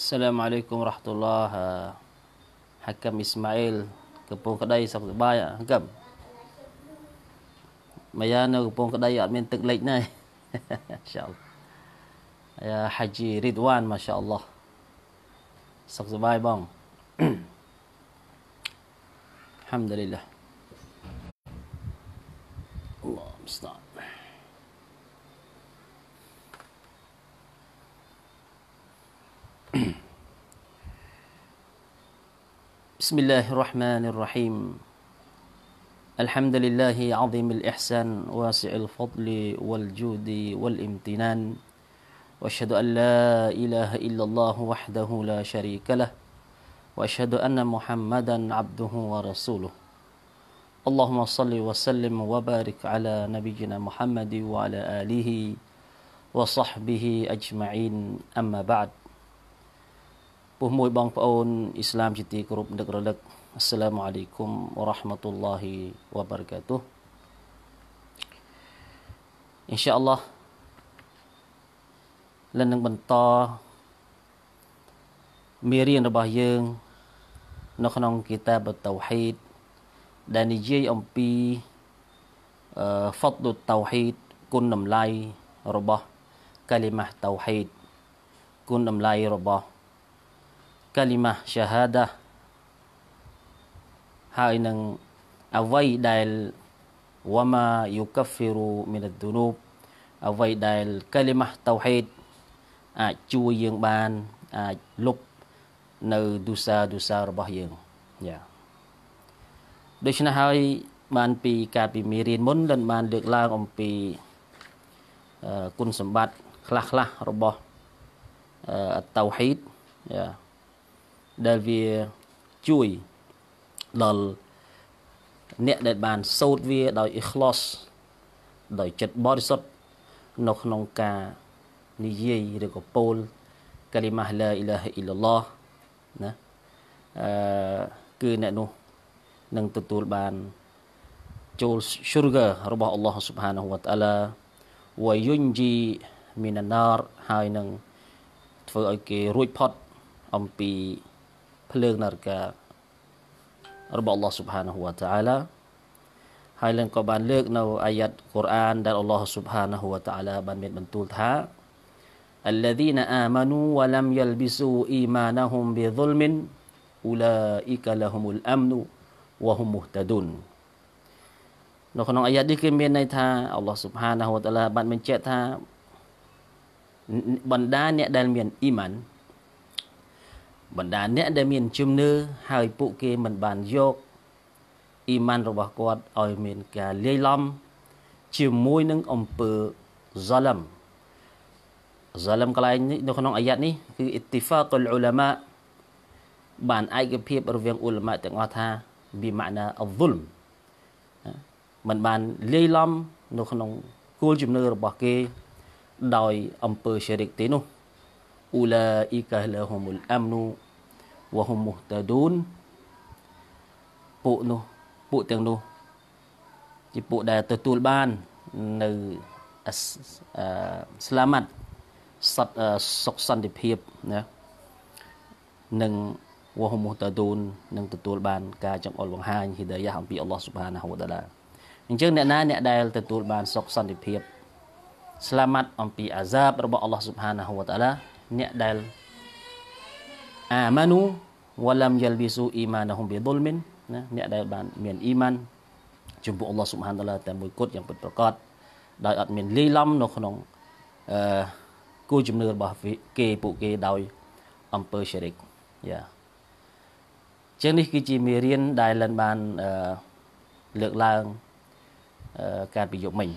Assalamualaikum warahmatullahi wabarakatuh. Hakam Ismail kepung kedai sabtu bayar hakam. Mayana kepung kedai admin tek late nai. Insyaallah. Ya Haji Ridwan masyaallah. Sabtu bayar bang. Alhamdulillah. بسم الله الرحمن الرحيم الحمد لله عظيم الإحسان واسع الفضل والجود والامتنان وأشهد أن لا إله إلا الله وحده لا شريك له وأشهد أن محمدا عبده ورسوله اللهم صل وسلم وبارك على نبينا محمد وعلى آله وصحبه أجمعين أما بعد ពុះមួយបងប្អូនអ៊ីស្លាមជាទីគោរពនឹករលឹកអស្សឡាមអាឡៃគុំវ៉រ៉ហ្មតុលឡាហ៊ីវ៉បារកាតូអ៊ីនសាអល់ឡោះលិននឹងបន្តមេរៀនរបស់យើងនៅក្នុងគីតាបតូហ៊ីតដែលនិយាយអំពីហ្វតុតូហ៊ីតគុណតម្លៃរបស់កាលីម៉ាតូហ៊ីតគុណតម្លៃរបស់កាលីម៉ាសាហាដាហើយនឹងអ្វីដែលវ៉ាម៉ាយូកាហ្វីរូមីនឌូនូបអ្វីដែល កាលីម៉ាតៅហ៊ីតអាចជួយយើងបានអាចលុបនៅឌូសាឌូសារបស់យើងយ៉ាដូច្នេះហើយ បានពី ការពីមេរៀនមុនលិនបានលើកឡើងអំពីគុណសម្បត្តិខ្លះៗរបស់អតៅហ៊ីតយ៉ាដែលវាជួយដល់អ្នកដែលបានសូត្រវា ដោយ ikhlas ដោយចិត្តបរិសុទ្ធនៅក្នុងការនិយាយឬក៏ពោលកាលីម៉ាឡាអ៊ីឡាហ៊ីឡឡោះណាអឺគឺអ្នកនោះនឹងទទួលបានចូល sugar របស់ Allah Subhanahu wa ta'ala វយុញជីមីនណារហើយនឹងធ្វើឲ្យគេរួចផុតអំពី peluang neraka Rabb Allah Subhanahu wa taala hai lan ko ban leuk nau ayat Quran dan Allah Subhanahu wa taala ban met bentul tha alladzina amanu walam lam yalbisu imanahum bi zulmin, ulaika lahumul amnu wa hum muhtadun no kono ayat di kem nai tha Allah Subhanahu wa taala ban men che tha bandan ne dal men iman បណ្ដាអ្នកដែលមានជំនឿហើយពួកគេមិនបានយកអ៊ីម៉ានរបស់គាត់ឲ្យមានការលាយឡំ ជាមួយនឹងអំពើហ្សាឡាំហ្សាឡាំកន្លែងនេះនៅក្នុងអាយ៉ាត់នេះគឺអ៊ីតិហ្វាកុលអ៊ុឡាម៉ាបានឯកភាពរវាងអ៊ុលម៉ាទាំងអស់ថាប៊ីម៉ាណាអហ្ស៊ុលមมันបានលាយឡំនៅក្នុងគោលជំនឿរបស់គេដោយ អំពើឈិរិកទេនោះ أولئك لهم الأمن وهم مهتدون ពួកនោះពួកទាំងនោះជាពួកដែលទទួលបាននៅស្លាមាត់សត្វសុខសន្តិភាពណានិងវហមូតាដូននឹងទទួលបាន ការចង្អុលបង្ហាញហិដាយ៉ាអំពីអល់ឡោះស៊ុបហានាហ៊ូវតាឡាអញ្ចឹងអ្នកណាអ្នកដែលទទួលបានសុខសន្តិភាពស្លាមាត់អំពីអាសាបរបស់អល់ឡោះស៊ុបហានាហ៊ូវតាឡាអ្នកដែលអាម៉ានូវឡាំយលប៊ីស៊ូអ៊ីម៉ានហ៊ុំប៊ីឌុលមិនណាអ្នកដែលបានមានអ៊ីម៉ានចំពោះអល់ឡោះស៊ុបហានតាឡាតែមួយគត់យ៉ាងពិតប្រាកដដោយអត់មានលាយឡំនៅក្នុងអឺគូជំនឿរបស់គេពួកគេដោយអំពើសេរិកយ៉ាជាងនេះគឺជាមេរៀនដែលលិនបានអឺលើកឡើងអឺការពីយុគមិញ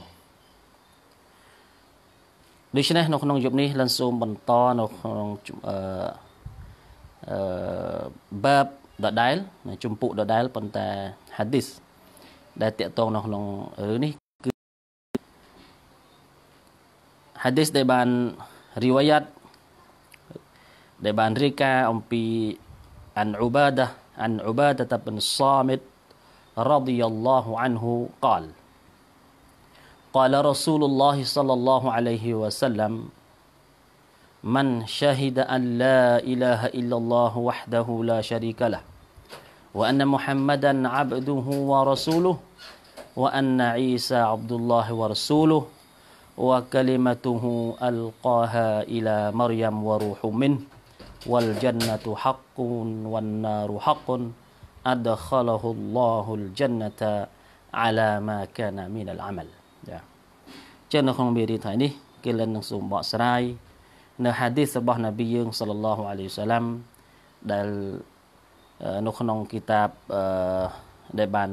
ដូច្នេះនៅក្នុងយប់នេះលិនស៊ូមបន្តនៅក្នុងអឺអឺបាបដដែលជំពូកដដែលប៉ុន្តែហាឌីសដែលតាក់ទងនៅក្នុងរឿងនេះគឺហាឌីសដែលបានរីវ៉ាយ៉ាត់ដែលបានរាយការណ៍អំពីអានឧបាដាអានឧបាដាតប៊ិនសាមិតរ៉ាឌីយ៉ាល់ឡោះអានហ៊ូកាល់ قال رسول الله صلى الله عليه وسلم من شهد أن لا إله إلا الله وحده لا شريك له وأن محمدا عبده ورسوله وأن عيسى عبد الله ورسوله وكلمته ألقاها إلى مريم وروح منه والجنة حق والنار حق أدخله الله الجنة على ما كان من العمل ចាចឹងនៅក្នុងមេរៀនថ្ងៃនេះគេលិននឹងសូមបកស្រាយនៅហាឌីសរបស់នប៊ីយើងសាឡឡោះអាលីវសាឡាំដែលនៅក្នុងគីតាបដែលបាន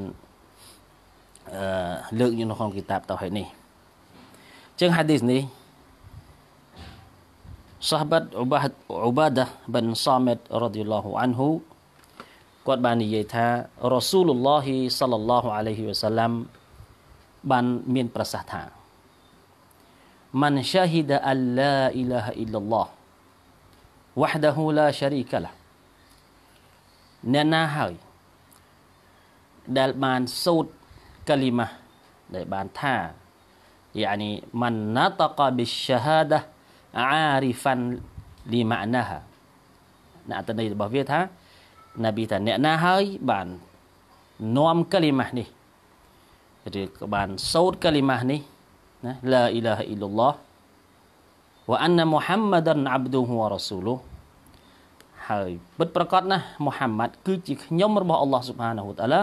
លើកនៅក្នុង គីតាបតោហិនេះចឹងហាឌីសនេះ صحبت ឧបាឧបាដាប៊ិនសាមិតរ៉ាឌីឡោះអានហ៊ូគាត់បាននិយាយថារ៉ាស៊ូលឡោះសាឡឡោះអាឡៃហ៊ីវសាឡាំបានមានប្រសាសន៍ថា man shahida an la ilaha illallah wahdahu la sharika lah អ្នកណាហើយដែលបានសូត្រកាលីម៉ាដែលបានថា يعني من نطق بالشهاده عارفا لمعناها ណាអត្តន័យរបស់វាថា ណាប៊ីថាអ្នកណាហើយ បាននាំកាលីម៉ានេះឬក៏បានសូត្រកាលីម៉ាស់នេះណាឡាអ៊ីឡាហអ៊ីឡឡោះវ៉ាអានមូហាំម៉ាដនអាប់ឌូហ៊ូវ៉ារ៉ាស៊ូលូហើយពិតប្រកបណាស់មូហាំម៉ាត់គឺជាខ្ញុំរបស់អល់ឡោះស៊ុបហានហ៊ូតាឡា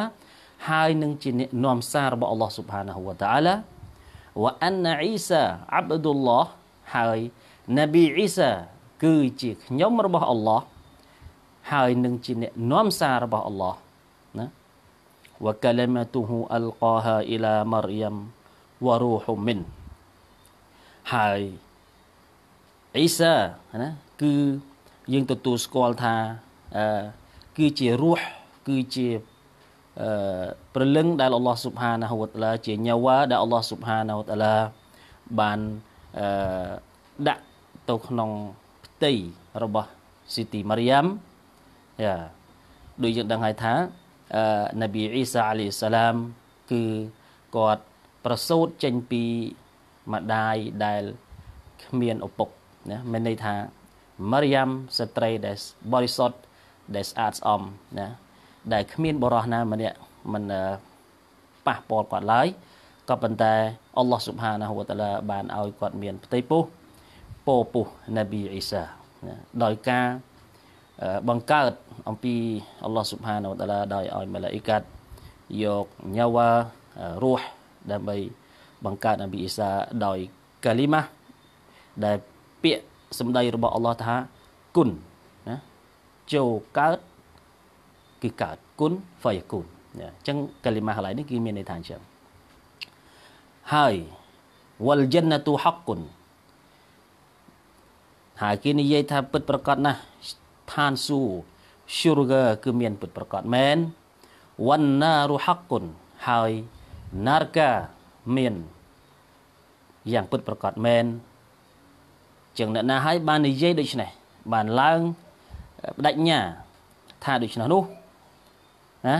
ហើយនឹងជាអ្នកនាំសាររបស់អល់ឡោះស៊ុបហានហ៊ូតាឡាវ៉ាអានអ៊ីសាអាប់ឌុលឡោះហើយនប៊ីអ៊ីសា គឺជាខ្ញុំរបស់អល់ឡោះហើយនឹងជាអ្នកនាំសាររបស់អល់ឡោះ وكلمته ألقاها إلى مريم وروح من ហើយអ៊ីសាណាគឺយើងទទួលស្គាល់ថាគឺជារੂះគឺជាព្រលឹងដែលអល់ឡោះស៊ុបហានាហូវតាឡាជាញាវ៉ាដែលអល់ឡោះស៊ុបហានាហូវតាឡាបានដាក់ទៅក្នុងផ្ទៃរបស់ស៊ីទីម៉ារីយ៉ាំយ៉ាដូចយើងដឹងហើយថានប៊ីអ៊ីសាអាឡៃសាឡាមគឺគាត់ប្រសូតចេញពីម្ដាយដែលគ្មានឪពុកណាមានន័យថាម៉ារីយ៉ាំស្ត្រីដែលបរិសុទ្ធដែលស្អាតស្អំណាដែលគ្មានបរោះណាម្នាក់មិនប៉ះពាល់គាត់ឡើយក៏ប៉ុន្តែអល់ឡោះស៊ុបហានាហ៊ូវតាឡាបានឲ្យគាត់មានផ្ទៃពោះពោពោះនប៊ីអ៊ីសាដោយការបង្កើតអំពីអល់ឡោះស៊ុបហានូតាឡាដោយឲ្យម៉ាឡាអ៊ីកាត់យកញ៉ាវ៉ារੂះដើម្បីបង្កើតនប៊ីអ៊ីសាដោយកាលីម៉ាដែលពាក្យសម្ដីរបស់អល់ឡោះថាគុណណាចូលកើតគឺកើតគុណហ្វាយគុណអញ្ចឹងកាលីម៉ាកន្លែងនេះគឺមានន័យថាអញ្ចឹងហើយ wal jannatu haqqun ហើយគេនិយាយថាពិតប្រកបណាស់ឋានសួគ៌ sugar គឺមានពិតប្រកបមែនវណ្ណារុហកុនហើយណារកាមានយ៉ាងពិតប្រកបមែនចឹងអ្នកណាហើយបាននិយាយដូចនេះបានឡើងបដិញ្ញាថាដូច្នោះនោះណា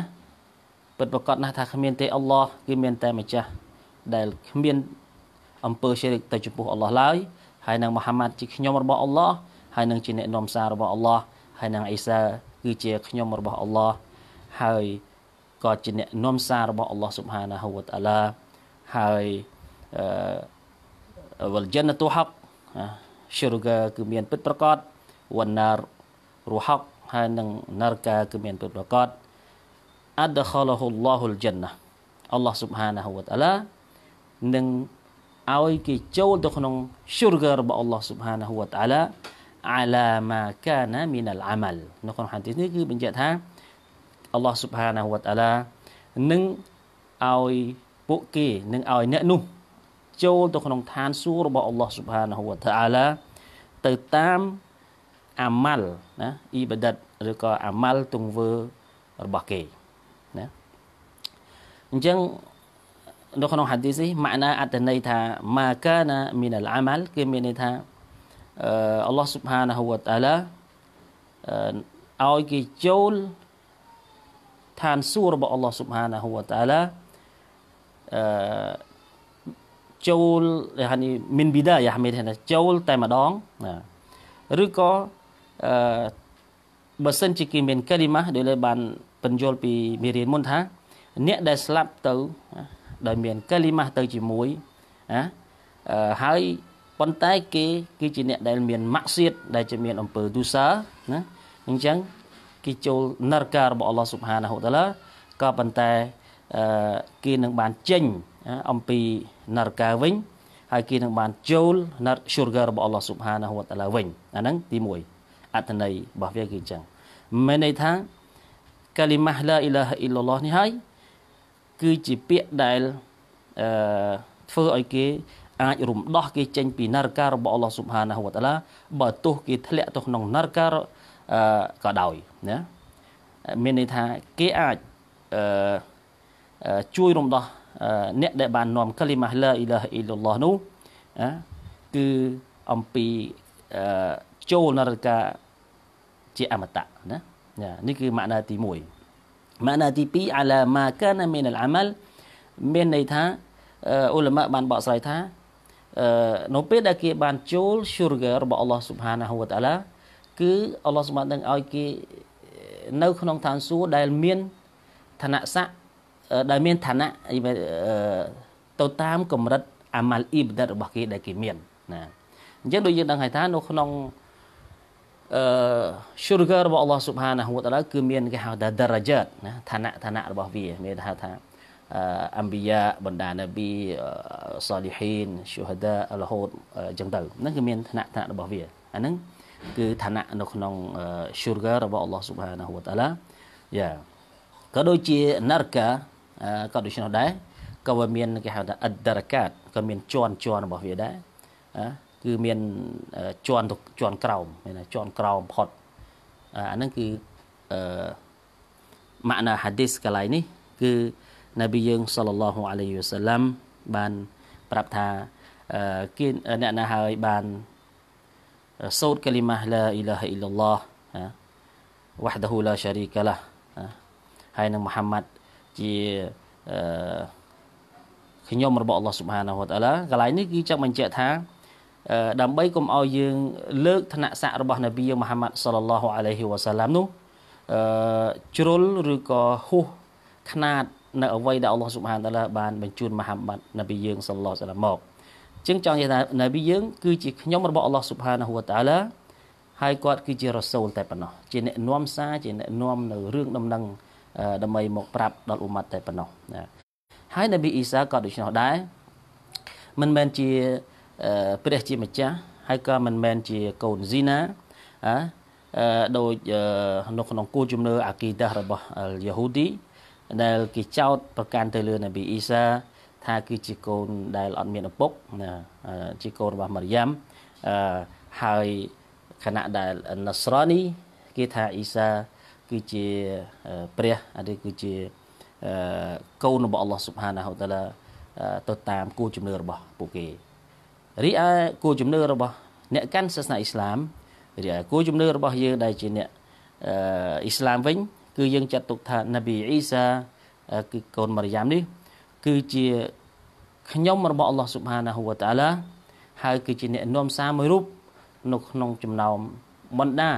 ពិតប្រកបណាស់ថាគ្មាន ទេអល់ឡោះគឺមាន តែម្ចាស់ដែលគ្មានអំពើជ្រិកទៅចំពោះអល់ឡោះឡើយហើយនឹងមូហាម៉ាត់ជាខ្ញុំរបស់អល់ឡោះហើយនឹងជាអ្នកនាំសាររបស់អល់ឡោះហើយនឹងអ៊ីសាគឺជាខ្ញុំរបស់អល់ឡោះហើយក៏ជាអ្នកនាំសាររបស់អល់ឡោះស៊ុបហានាហូវតាឡាហើយអឺវលជិនតុហកឈិរកាគឺមានពិតប្រកបវណាររហកហើយនឹងណារកាគឺមានពិតប្រកបអដខលហ៊ុលឡោហ៊ុលជិនណាអល់ឡោះស៊ុបហានាហូវតាឡានឹងឲ្យគេចូលទៅក្នុងឈិរការបស់អល់ឡោះស៊ុបហានាហូវតាឡាអាឡាម៉ាកាណាមីនលអាម៉ាល់នៅក្នុងហាឌីសនេះគឺបញ្ជាក់ថាអល់ឡោះស៊ុបហានាហូវតាឡានឹងឲ្យពួកគេនឹងឲ្យអ្នកនោះ ចូលទៅក្នុងឋានសួគ៌របស់អល់ឡោះស៊ុបហានាហូវតាឡាទៅតាមអាម៉ាល់ណាអ៊ីបាដិតឬក៏អាម៉ាល់ទង្វើរបស់គេណាអញ្ចឹងនៅក្នុងហាឌីសនេះម៉ាណាអត្ថន័យថាម៉ាកាណាមីនលអាម៉ាល់គឺមានន័យថាអល់ឡោះស៊ុបហានាហូវតាឡាឲ្យគេចូលឋានសួគ៌របស់អល់ឡោះស៊ុបហានាហូវតាឡាអឺចូលហ្នឹងមានប៊ីដាយ៉ាមានថាចូលតែម្ដងណាឬក៏អឺបើសិនជាគេមានកាលីម៉ាដោយលើបានបញ្យល់ពីមេរៀនមុនថា អ្នកដែលស្លាប់ទៅ ដោយមានកាលីម៉ាទៅជាមួយណាហើយប៉ុន្តែ គេគឺជាអ្នកដែលមានម៉ាក់សៀតដែលជាមានអំពើទុសាណាអញ្ចឹងគេចូលនរការបស់អល់ឡោះស៊ុបហានាហូតាឡាក៏ប៉ុន្តែអឺគេនឹងបានចេញ អំពីនរកាវិញ ហើយគេនឹងបានចូលណាត់ស៊ូរហ្គារបស់អល់ឡោះស៊ុបហានាហូវតាឡាវិញអាហ្នឹងទី1អត្ថន័យរបស់វាគឺអញ្ចឹងមានន័យថាកាលីម៉ាឡាអ៊ីឡាហ៊ីឡឡោះនេះហើយគឺជាពាក្យដែលអឺធ្វើឲ្យគេអាចរំដោះគេចេញពីនរការបស់អល់ឡោះស៊ុបហានាហ៊ូវតាឡាបើទោះគេធ្លាក់ទៅក្នុងនរកាក៏ដោយណាមានន័យថាគេអាចជួយរំដោះអ្នក ដែលបាននាំកាលីម៉ាឡាអ៊ីឡាហ៊ីលឡោះនោះគឺអំពីចូលនរកាជាអមតៈណានេះគឺម៉ាណាទី1ម៉ាណាទី2អាឡាម៉ាកាណាមីនអលអាម៉ាល់មានន័យថាអ៊ុលម៉ាបានបកស្រាយថានៅពេលដែលគេបានចូល sugar របស់ Allah Subhanahu wa ta'ala គឺ Allah Subhanahu នឹងឲ្យគេនៅក្នុងឋានសួគ៌ដែលមានឋានៈស័ក្តិដែលមានឋានៈទៅតាម កម្រិត អាម៉ាល់អ៊ីបដាតរបស់គេដែលគេមានណាអញ្ចឹងដូចយើងដឹងហើយថានៅក្នុងអឺ sugar របស់ Allah Subhanahu wa ta'ala គឺមានគេហៅថា darajat ណាឋានៈឋានៈរបស់វាមានហៅថាអម្បិយាបណ្ដានប៊ីសាលីហ៊ីនស៊ូហាដារហូតអញ្ចឹងទៅហ្នឹងគឺមានឋានៈឋានៈរបស់វាអាហ្នឹងគឺឋានៈនៅក្នុងឈូរការបស់អល់ឡោះស៊ុបហានាហ៊ូវតាឡាយ៉ាក៏ដូចជាណារកាក៏ដូច្នោះដែរក៏វាមានគេហៅថាអដរកាតក៏មានជន់ជន់របស់វាដែរគឺមានជន់ជន់ក្រោមមានជន់ក្រោមផុតអាហ្នឹងគឺអឺម៉ាក់ណាហាឌីសកាលនេះគឺនប៊ីយើងសល្លឡោះអាឡៃហ៊ីវសាឡាំបាន ប្រាប់ថាគេអ្នកណាហើយបានសូត្រកាលីម៉ាឡាអ៊ីឡាហ៊ីឡឡោះវ៉ាហ្ដាហ៊ូឡាស៊ារីកាឡាហើយនឹងមូហាម៉ាត់ជាខ្ញុំរបស់អល់ឡោះស៊ុបហានាហ៊ូវតាឡាកន្លែងនេះគឺចង់បញ្ជាក់ថាដើម្បីកុំឲ្យយើងលើកឋានៈស័ក្តិរបស់នប៊ីយើងមូហាម៉ាត់សល្លឡោះអាឡៃហ៊ីវ៉ាសាឡាំនោះជ្រុលឬក៏ហួសຂະຫນາດនៅអ្វីដែលអល់ឡោះស៊ុបហានតាឡាបានបញ្ជូនមហាម៉ាត់នប៊ីយើងសល្លោះសាឡាមកជាងចង់និយាយថានប៊ីយើងគឺជាខ្ញុំរបស់អល់ឡោះស៊ុបហានហូវតាឡាហើយគាត់គឺជារ៉ាសូលតែប៉ុណ្ណោះជាអ្នកនាំសារជាអ្នកនាំនៅរឿងដំណឹងដើម្បីមកប្រាប់ដល់អ៊ុម៉ាត់តែប៉ុណ្ណោះណាហើយនប៊ីអ៊ីសាក៏ដូច្នោះដែរមិនមែនជាព្រះជាម្ចាស់ហើយក៏មិនមែនជាកូនស៊ីណាអឺដោយនៅក្នុងគោលជំនឿអាគីដារបស់យេហូឌីដែលគេចោទប្រកាន់ទៅលើនប៊ីអ៊ីសា ថាគឺជាកូនដែលអត់មានឪពុកណាជាកូនរបស់មរិយាមអឺហើយខណៈដែលណាស្រានីគេថាអ៊ីសា គឺជាព្រះឬគឺជាកូនរបស់អល់ឡោះស៊ុបហានាហូតាឡាទៅតាមគោលជំនឿរបស់ពួកគេរីឯគោលជំនឿរបស់ អ្នកកាន់សាសនាអ៊ីស្លាមរីឯគោលជំនឿរបស់យើងដែលជាអ្នកអ៊ីស្លាមវិញគឺយើងចាត់ទុកថានប៊ីអ៊ីសាគឺកូនមរិយាមនេះគឺជាខ្ញុំរបស់អល់ឡោះស៊ុបហានាហ៊ូវតាឡាហើយគឺជាអ្នកនាំសារមួយរូបនៅក្នុងចំណោមបណ្ដា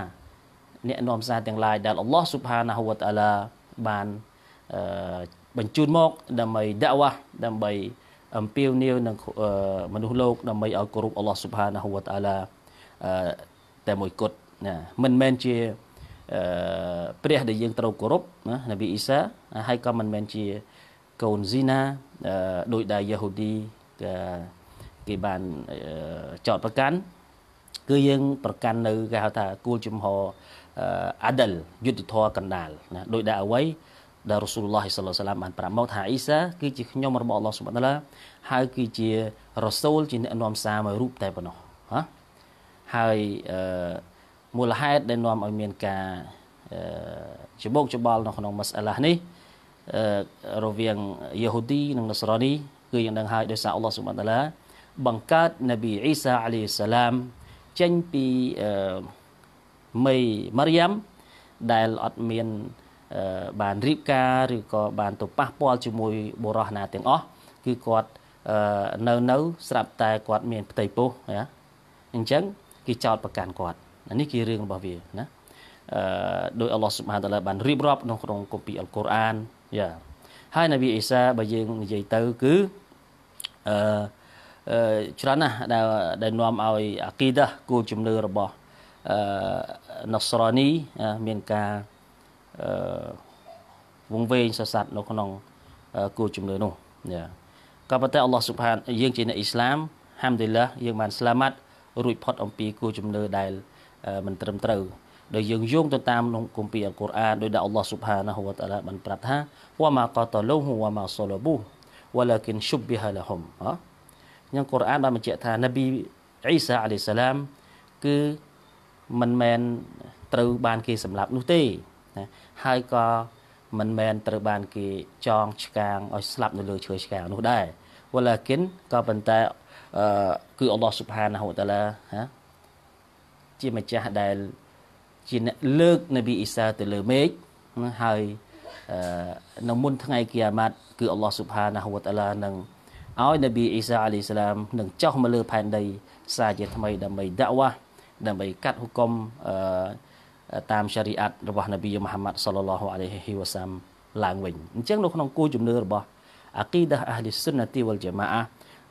អ្នកនាំសារទាំងឡាយដែលអល់ឡោះស៊ុបហានាហ៊ូវតាឡាបានបញ្ជូនមកដើម្បីដាក់វ៉ាដើម្បី អំពាវនាវនឹងមនុស្សលោកដើម្បីឲ្យគោរពអល់ឡោះស៊ុបហានាហ៊ូវតាឡាតែមួយគត់ណាមិនមែនជាអឺព្រះដែលយើងត្រូវគោរពណានប៊ីអ៊ីសា ហើយក៏មិនមែនជាកូនស៊ីណាដោយដែលយេហូឌីគេបានចោតប្រកាន់គឺយើងប្រកាន់នៅគេហៅថាគូលជំហរអាដិលយុទ្ធធរកណ្ដាលណាដោយដែលអ្វីដែលរ៉ូស៊ូលឡោះសាឡឡាមបានប្រាប់មកថាអ៊ីសាគឺជាខ្ញុំរបស់អល់ឡោះសុបតាឡាហើយគឺជារ៉សូលជាអ្នកនាំសារមួយរូបតែប៉ុណ្ណោះហ៎ហើយអឺមូលហេតុដែលនាំឲ្យមានការច្បោកច្បល់នៅក្នុងមសអាឡានេះរវាងយេហូឌីនិងនសរ៉ានី គឺយើងដឹងហើយដោយសារអល់ឡោះស៊ុបហានតាឡាបង្កើតនប៊ីអ៊ីសាអាឡៃសាឡាមចេញពីមីម៉ារីយ៉ាំដែលអត់មានបានរៀបការឬក៏បានទៅប៉ះពាល់ជាមួយបុរសណាទាំងអស់គឺគាត់នៅនៅស្រាប់តែគាត់មាន ផ្ទៃពោះណាអញ្ចឹងគេចោតប្រកាន់គាត់នេះគឺរឿងរបស់វាណាអឺដោយអល់ឡោះស៊ុបហានតាឡាបានរៀបរាប់ក្នុងក្នុងគម្ពីរអល់កូរ៉ានយ៉ាហើយនប៊ីអ៊ីសាបើយើងនិយាយទៅគឺអឺច្រើនណាស់ដែលដែលនាំឲ្យ អាគីដាគោលជំនឿរបស់អឺណូសរ៉ានីមានការអឺវងវែងសសាត់នៅ ក្នុងគោលជំនឿនោះយ៉ាក៏ប៉ុន្តែអល់ឡោះស៊ុបហានយើងជាអ្នកអ៊ីស្លាមហាំឌីលឡាយើងបានស្លាមាត់រួចផុតអំពីគោលជំនឿដែលមិនត្រឹមត្រូវដោយយើងយោងទៅតាមក្នុងគម្ពីរអល់កុរអានដោយដែលអល់ឡោះស៊ុបហានាហ៊ូវតាឡាបានប្រាប់ថាវ៉ាម៉ាកតលូហ៊ូវ៉ាម៉ាសលប៊ូវ៉ាឡាគិនស៊ុបប៊ីហាឡាហ៊ុមអយ៉ាងកុរអានបានបញ្ជាក់ថានប៊ីអ៊ីសាអាឡៃសាឡាមគឺមិនមែនត្រូវបានគេសម្លាប់នោះទេណាហើយក៏មិនមែនត្រូវបានគេចងឆ្កាងឲ្យស្លាប់នៅលើឈើឆ្កាងនោះដែរវ៉ាឡាគិនក៏ប៉ុន្តែគឺអល់ឡោះស៊ុបហានាហ៊ូវតាឡាជាម្ចាស់ដែលជាអ្នកលើកនប៊ីអ៊ីសាទៅលើមេឃហើយនៅមុនថ្ងៃគីយ៉ាម៉ាត់គឺអល់ឡោះស៊ុបហានាហ៊ូវតាឡានឹងឲ្យនប៊ីអ៊ីសាអាឡៃសឡាមនឹងចុះមកលើ ផែនដី សាជាថ្មី ដើម្បីដាក់វ៉ាដើម្បីកាត់ហុកុំតាមសារីអាត់របស់នប៊ីមហាម៉ាត់សល្លឡោះអាឡៃហ៊ីវ៉ាសាមឡើងវិញអញ្ចឹងនៅក្នុងគូជំនឿរបស់អាគីដាអាហ្លីស៊ុនណាទីវលជាម៉ា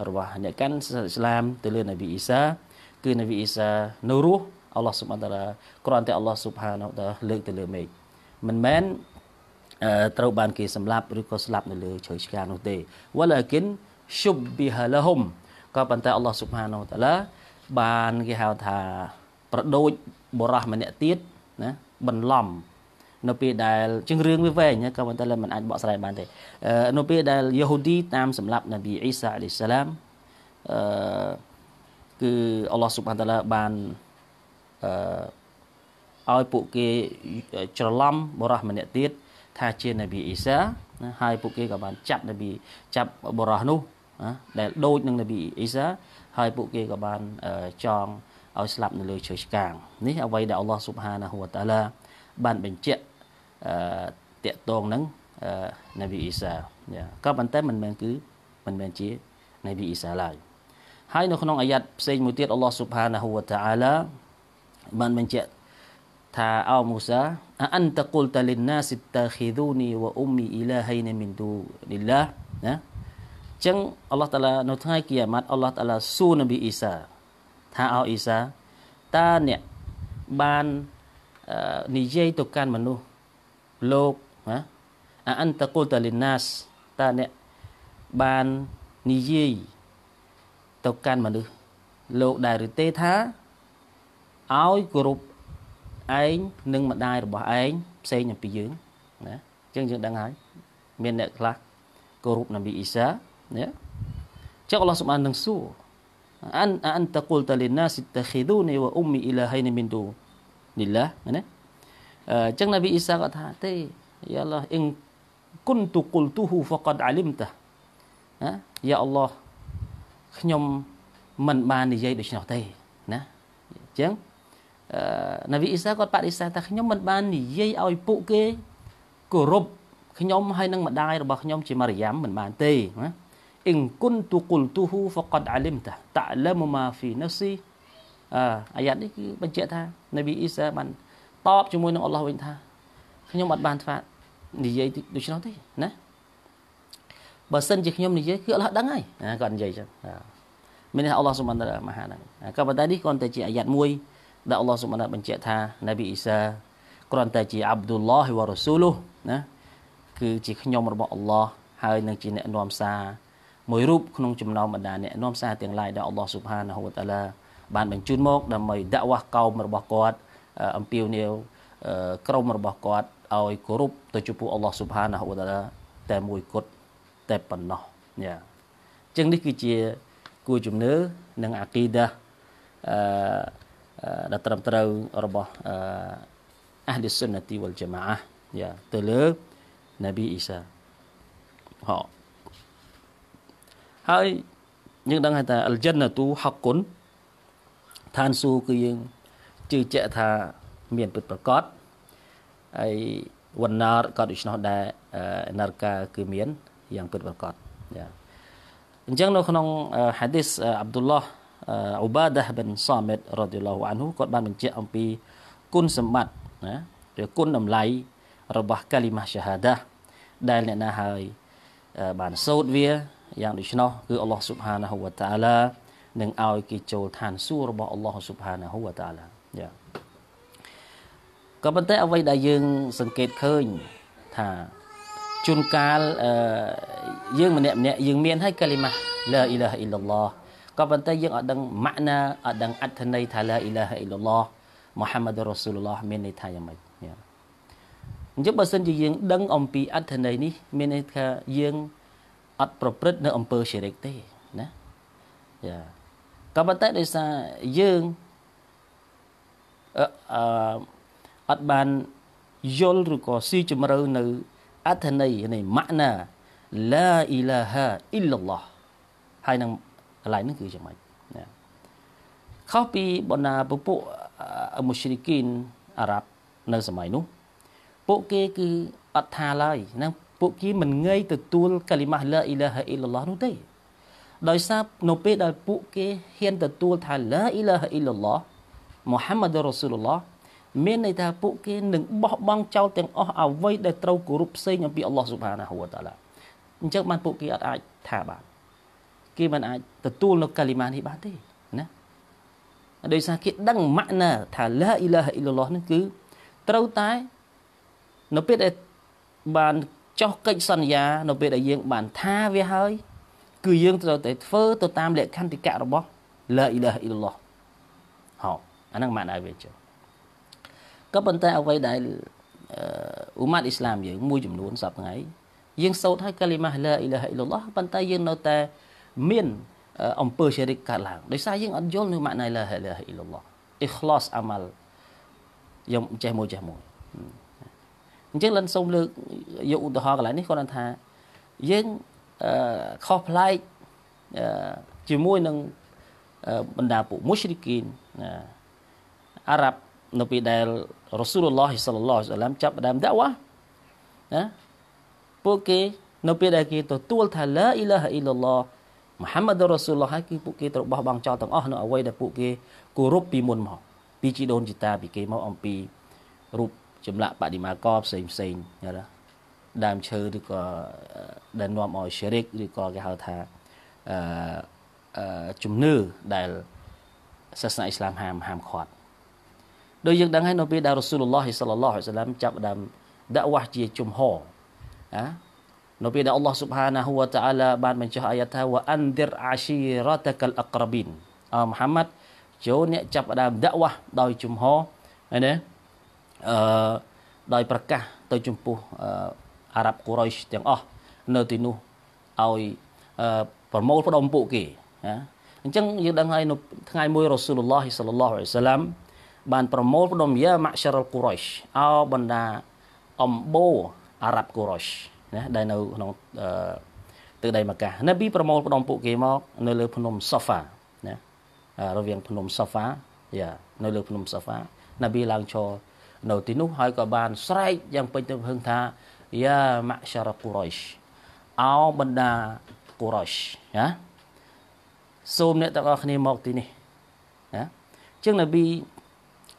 អារបស់អ្នកកាន់សាសនាឥស្លាមទៅលើនប៊ីអ៊ីសា គឺនប៊ីអ៊ីសានៅរស់អល់ឡោះស៊ុបហានតាឡាគ្រាន់តែអល់ឡោះស៊ុបហានតាលើកទៅលើមេឃមិនមែនត្រូវបានគេសម្លាប់ឬក៏ស្លាប់នៅលើជ្រោយឆ្កានោះទេ walakin shubbiha lahum ក៏ប៉ុន្តែអល់ឡោះស៊ុបហានតាឡាបានគេហៅថាប្រដូចបរោះម្នាក់ទៀតណាបន្លំនៅពេលដែលជាងរឿងវាវែងក៏ប៉ុន្តែមិនអាចបកស្រាយបានទេ នៅពេលដែលយេហូឌីតាមសម្លាប់នប៊ីអ៊ីសាអាឡៃសាឡាមអឺគឺអល់ឡោះស៊ុបហានតាឡាបានអឺឲ្យពួកគេច្រឡំបរោះម្នាក់ទៀតថា ជានប៊ីអ៊ីសាណាហើយពួកគេក៏បានចាប់នប៊ីចាប់បរោះនោះណាដែលដូចនឹងនប៊ីអ៊ីសា ហើយពួកគេក៏បាន ចងឲ្យស្លាប់នៅលើឈើឆ្កាង នេះអ្វីដែលអល់ឡោះស៊ុបហានាហ៊ូវតាឡា បានបញ្ជាក់អឺតាក់ទងនឹងនប៊ីអ៊ីសាក៏ប៉ុន្តែមិនមែនគឺមិនមែនជានប៊ីអ៊ីសាឡើយហើយនៅក្នុងអាយ៉ាត់ផ្សេងមួយទៀតអល់ឡោះស៊ុបហានាហ៊ូវតាឡាបានបញ្ជាក់ថាអោមូសាអន្តកុលតលិនណាសិតាខីឌូនីវ៉ាអ៊ុមីអ៊ីឡាហៃនមីនឌូលីឡាណាចឹងអល់ឡោះតាឡានៅថ្ងៃគីយ៉ាម៉ាត់អល់ឡោះតាឡាសួរនប៊ីអ៊ីសាថាអោអ៊ីសាតើអ្នកបាននិយាយទៅកាន់មនុស្សលោកណាអអន្តកុលតលិណាសតើអ្នកបាននិយាយទៅកាន់មនុស្សលោកដែរឬទេថាឲ្យគោរពឯងនិងម្ដាយរបស់ឯងផ្សេងអំពីយើងណាអញ្ចឹងយើងដឹងហើយ មានអ្នកខ្លះគោរពនប៊ីអ៊ីសាណាចឹងអល់ឡោះសុបហាននឹងសួរអានអានតកុលតលិណា សិតខីឌូនីវ៉ាអ៊ុំមីអ៊ីឡាហៃនីមីនឌូនីឡាណាអញ្ចឹងនប៊ីអ៊ីសាគាត់ថាទេយ៉ាឡោះអ៊ីងគុនតុកុលទូហ៊ូហ្វកដអាលីមតាណាយ៉ាអល់ឡោះខ្ញុំមិនបាននិយាយដូច្នោះទេណាអញ្ចឹងនប៊ីអ៊ីសាគាត់បដិសេធថាខ្ញុំមិនបាននិយាយឲ្យពួកគេគោរពខ្ញុំហើយនឹងម្ដាយរបស់ខ្ញុំជាម៉ារីយ៉ាំមិនបានទេណាអ៊ីងគុនទុគុលទូហ៊ូហ្វកតអាលីមតាតាឡាមម៉ាហ្វីណាស៊ីអអាយ៉ាត់នេះគឺបញ្ជាក់ថានប៊ីអ៊ីសាបានតបជាមួយនឹងអល់ឡោះវិញថាខ្ញុំអត់បានធ្វើនិយាយដូច្នោះទេណាបើសិនជាខ្ញុំនិយាយគឺអល់ឡោះដឹងហើយគាត់និយាយចឹងមានអល់ឡោះសុបានមហាហ្នឹងក៏ប៉ុន្តែនេះគ្រាន់តែជាអាយ៉ាត់មួយដែលអល់ឡោះសុបណាបញ្ជាក់ថានប៊ីអ៊ីសាគ្រាន់តែជាអាប់ឌុលឡោះវ៉ារ៉ូស៊ូលូណាគឺជាខ្ញុំរបស់អល់ឡោះហើយនឹងជាអ្នកនាំសារមួយរូបក្នុងចំណោមបណ្ដាអ្នកនាំសារទាំងឡាយដែលអល់ឡោះសុបហានហូវតាឡាបានបញ្ជូនមកដើម្បីដាក់វ៉ាស់កោមរបស់គាត់ អំពាវនាវក្រុមរបស់គាត់ឲ្យគោរពទៅចំពោះអល់ឡោះសុបហានហូវតាឡាតែមួយគត់តែប៉ុណ្ណោះយ៉ាចឹងនេះគឺជាគួរជំនឿនិងអាគីដាអឺដែលត្រឹមត្រូវរបស់អាហ្លីសុនណាទីវលជាម៉ាអាយ៉ាទៅលើនប៊ីអ៊ីសាហោហើយយើងដឹងថាអលចិនណាទូហកគុណឋានសួគ៌គឺយើងជឿជាក់ថាមានពិតប្រកបហើយវណ្ណារក៏ដូច្នោះដែរនរកាគឺមានយ៉ាងពិតប្រកបយ៉ាអញ្ចឹងនៅក្នុងហាឌីសអាប់ឌុលឡោះអ៊ូបាដាប៊ិនសាមីតរ៉ាឌីឡូអានហ៊ូគាត់បានបញ្ជាក់អំពីគុណសម្បត្តិណាឬគុណតម្លៃ របស់កាលីម៉ាសាហាដាដែលអ្នកណាហើយបានសូត្រវាយ៉ាងដូច្នោះគឺអល់ឡោះស៊ុបហានាហ៊ូវតាអាឡានឹងឲ្យគេចូលឋានសួគ៌របស់អល់ឡោះស៊ុបហានាហ៊ូវតាអាឡាយ៉ាក៏ប៉ុន្តែអ្វីដែលយើង សង្កេតឃើញថាជួនកាលយើងម្នាក់ម្នាក់យើងមាន ហើយកលីម៉ាឡាអ៊ីឡាហ៊ីឡឡោះក៏ប៉ុន្តែយើងអត់ដឹងម៉ាក់ណាអត់ដឹងអត្ថន័យថាឡាអ៊ីឡាហអ៊ីឡឡោះមូហាម៉ាឌុរ៉ាស៊ូលឡោះមានន័យថាយ៉ាងម៉េចអញ្ចឹងបើសិនជាយើង ដឹង អំពីអត្ថន័យនេះ មានន័យថាយើងអត់ប្រព្រឹត្តនៅអំពើសេរិកទេណាយ៉ាក៏ប៉ុន្តែដោយសារយើងអឺអត់បានយល់ឬក៏ស៊ីជម្រៅនៅអត្ថន័យនៃម៉ាក់ណាឡាអ៊ីឡាហាអ៊ីឡឡោះហើយនឹងកន្លែងហ្នឹងគឺយ៉ាងម៉េចណាខុសពីបណ្ដាពពួកមុស្លីគីនអារ៉ាប់នៅសម័យនោះ ពួកគេគឺអត់ថាឡើយហ្នឹងពួកគេមិនងាយទទួលកាលីម៉ាឡាអ៊ីឡាហាអ៊ីឡឡោះនោះទេដោយសារនៅពេលដែលពួកគេហ៊ានទទួលថាឡាអ៊ីឡាហាអ៊ីឡឡោះមូហាម៉ាឌរ៉ូស៊ូលឡោះមានន័យថាពួកគេនឹងបោះបង់ចោលទាំងអស់អ្វីដែលត្រូវគោរពផ្សេងអំពីអល់ឡោះស៊ុបហានាហ៊ូវតាឡាអញ្ចឹងបានពួកគេអត់អាចថាបានគេមិនអាចទទួលនៅកាលីម៉ានេះបានទេណាដោយសារគេដឹងម៉ាក់ណាថាឡាអ៊ីឡាហអ៊ីឡឡោះនឹងគឺ ត្រូវតែនៅពេលដែលបានចោះកិច្ចសន្យា នៅពេលដែលយើងបានថាវាហើយគឺយើងត្រូវតែធ្វើទៅតាមលក្ខន្តិកៈរបស់ឡាអ៊ីឡាហអ៊ីឡឡោះហោអានឹងម៉ាក់ណាវាចឹងក៏ប៉ុន្តែអ្វីដែលអ៊ុម៉ាត់អ៊ីស្លាមយើងមួយចំនួនសប្តាហ៍ថ្ងៃយើងសូត្រហើយកលីម៉ាឡាអ៊ីឡាហអ៊ីឡឡោះប៉ុន្តែយើងនៅតែមានអំពើជារិកកើតឡើងដោយសារយើងអត់យល់នៅម៉ាក់ណៃឡាហិឡាហិឡឡោះអ៊ីខ្លាសអាម៉ាល់យើងចេះមួយចេះមួយអញ្ចឹងលិនសូមលើកយកឧទាហរណ៍កន្លែងនេះគាត់ថាយើងខុសប្លែកជាមួយនឹងបណ្ដាពួកមុស្រីគីនអារ៉ាប់នៅពេលដែលរ៉ូស៊ូលឡោះសល្លឡោះអាឡាមចាប់ផ្ដើមដាក់វ៉ាណាពួកគេនៅពេលដែលគេទទួលថាឡាអ៊ីឡាហអ៊ីឡឡោះមហាម៉ាត់រ៉ូស៊ូលឡោះហើយគឺពួកគេត្រូវបោះបង់ចោលទាំងអស់នៅអ្វីដែលពួកគេគោរពពីមុនមកពីជីដូនជីតាពីគេមកអំពីរូបចម្លាក់បដិមាករផ្សេងផ្សេងយល់ទេដើមឈើឬក៏ដែលនាំឲ្យឈរិកឬក៏គេហៅថាអឺជំនឿដែលសាសនាអ៊ីស្លាមហាមហាមឃាត់ដោយយើងដឹងហើយនៅពេលដែលរ៉ូស៊ូលឡោះសល្លឡោះអាឡៃសាឡាមចាប់ដើមដាក់វ៉ាស់ជាជំហរណានៅពេលដែលអល់ឡោះស៊ុបហានាហ៊ូវតាអាឡាបានបញ្ចុះអាយ៉ាត់ថាវ៉ាអានឌីរអាស៊ីរ៉ាតកាលអក្រប៊ីនអមហាម៉ាត់ចូលអ្នកចាប់ផ្ដើមដាក់វ៉ាដោយជំហរណាអឺដោយប្រកាសទៅចំពោះអារ៉ាប់កូរ៉ុយទាំងអស់នៅទីនោះឲ្យប្រមូលផ្ដុំពួកគេណាអញ្ចឹងយើងដឹងហើយនៅថ្ងៃមួយរ៉ាស៊ូលឡោះសល្លឡោះអ៊ីសឡាមបានប្រមូលផ្ដុំយ៉ាម៉ាក់សារ៉លកូរ៉ុយឲ្យបណ្ដាអំបូអារ៉ាប់កូរ៉ុយណាដែលនៅក្នុងទិសដៅមកកាសណាប៊ីប្រមូលផ្ដុំពួកគេមកនៅលើ ភ្នំសូហ្វាណារវាងភ្នំសូហ្វាយ៉ានៅលើ ភ្នំសូហ្វាណាប៊ីឡើងឈរនៅទីនោះហើយក៏បានស្រែកយ៉ាងពេញទៅហឹងថាយ៉ាម៉ាក់សារ៉ាកូរ៉ៃសអោបណ្ដាកូរ៉ៃសណាសូមអ្នកទាំងអស់គ្នាមកទីនេះណាជាងណាប៊ី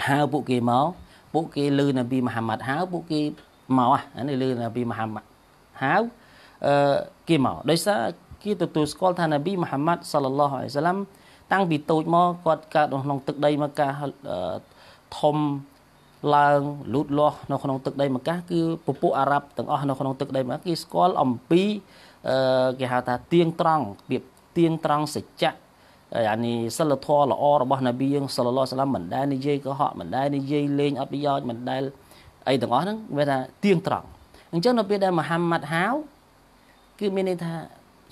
ហៅពួកគេមកពួកគេលឺណាប៊ីមហាម៉ាត់ហៅពួកគេមកអានេះលឺណាប៊ីមហាម៉ាត់ហៅអឺគេមកដោយសារគេទទួលស្គាល់ថាណាប៊ីមូហាម៉ាត់សល្លឡោះអាឡៃសាឡាំ តាំងពីតូចមកគាត់កើតនៅក្នុងទឹកដីមកកាធំឡើងលូតលាស់នៅក្នុងទឹកដីមកកាគឺពពួកអារ៉ាប់ទាំងអស់នៅក្នុងទឹកដីមកគេស្គាល់អំពីគេហៅថាទៀងត្រង់ពីទៀងត្រង់សច្ចៈអានេះសិលធម៌ល្អរបស់នប៊ីយើងសល្លឡោះសាឡាំមិនដែលនិយាយកុហកមិនដែលនិយាយលេងអត់ប្រយោជន៍មិនដែលអីទាំងអស់ហ្នឹងវាថាទៀងត្រង់អញ្ចឹងនៅពេលដែលមហាម៉ាត់ហៅគឺមានន័យថា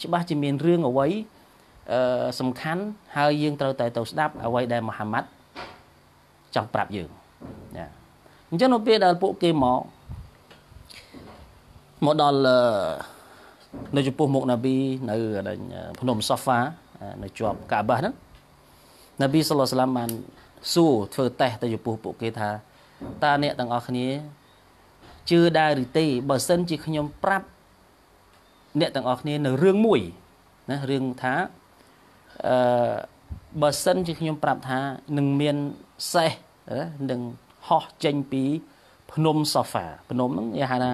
ច្បាស់ជាមានរឿងអ្វីអឺសំខាន់ហើយយើងត្រូវតែទៅស្ដាប់អ្វីដែលមហាម៉ាត់ចង់ប្រាប់យើងណាអញ្ចឹងនៅពេលដែលពួកគេមកមកដល់នៅចំពោះមុខណាប៊ីនៅភ្នំសូហ្វានៅជាប់កាបាហ្នឹងណាប៊ីសល្លឡាហ៍បានសួរធ្វើតេស្តទៅចំពោះពួកគេថាតើអ្នកទាំងអស់គ្នាជឿដែរឬទេបើសិនជាខ្ញុំ ប្រាប់អ្នកទាំងអស់គ្នានៅរឿងមួយណារឿងថាអឺបើសិនជាខ្ញុំប្រាប់ថានឹងមានសេះនឹងហោះចេញពី ភ្នំសូហ្វាភ្នំហ្នឹងគេហៅថា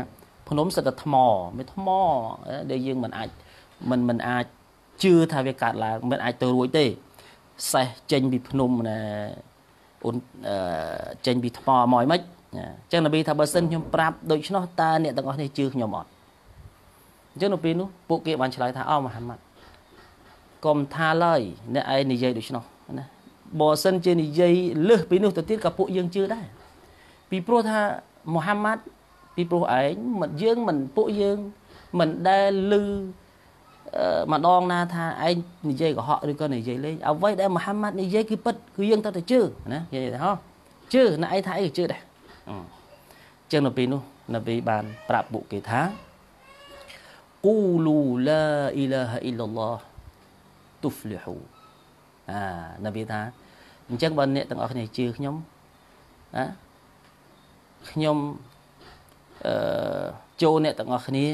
ភ្នំសិតតែថ្មមានថ្មដែលយើងមិនអាចមិនមិនអាចជឿថាវាកើតឡើង មិន អាចទៅរួចទេ សេះចេញពីភ្នំណាអូនចេញពីថ្មមកមិនខ្មិចណាអញ្ចឹងនប៊ីថាបើសិនខ្ញុំប្រាប់ដូច្នោះតើអ្នកទាំងអស់នេះជឿខ្ញុំអត់អញ្ចឹងនៅពេលនោះពួកគេបានឆ្លើយថាអោមហាម៉ាត់កុំថាឡើយ អ្នកឯងនិយាយដូច្នោះណាបើសិនជានិយាយលើសពីនោះទៅទៀតក៏ពួកយើងជឿដែរពីព្រោះថាមូហាម៉ាត់ពីព្រោះឯងមិនយើងមិនពួកយើងមិនដែលឮម្ដងណាថាឯងនិយាយកុហកឬក៏និយាយលេងអ្វីដែលមូហាម៉ាត់និយាយគឺពិតគឺយើងត្រូវតែជឿណានិយាយថាហ៎ជឿណាឯងថាអីក៏ជឿដែរជាងនៅពីនោះនប៊ីបាន ប្រាប់ពួកគេថាគូលូឡាអ៊ីឡាហអ៊ីឡាឡោះទុហ្វលីហូអានប៊ីថាអញ្ចឹងបើអ្នកទាំងអស់គ្នាជឿខ្ញុំណាខ្ញុំអឺចូលអ្នកទាំងអស់គ្នា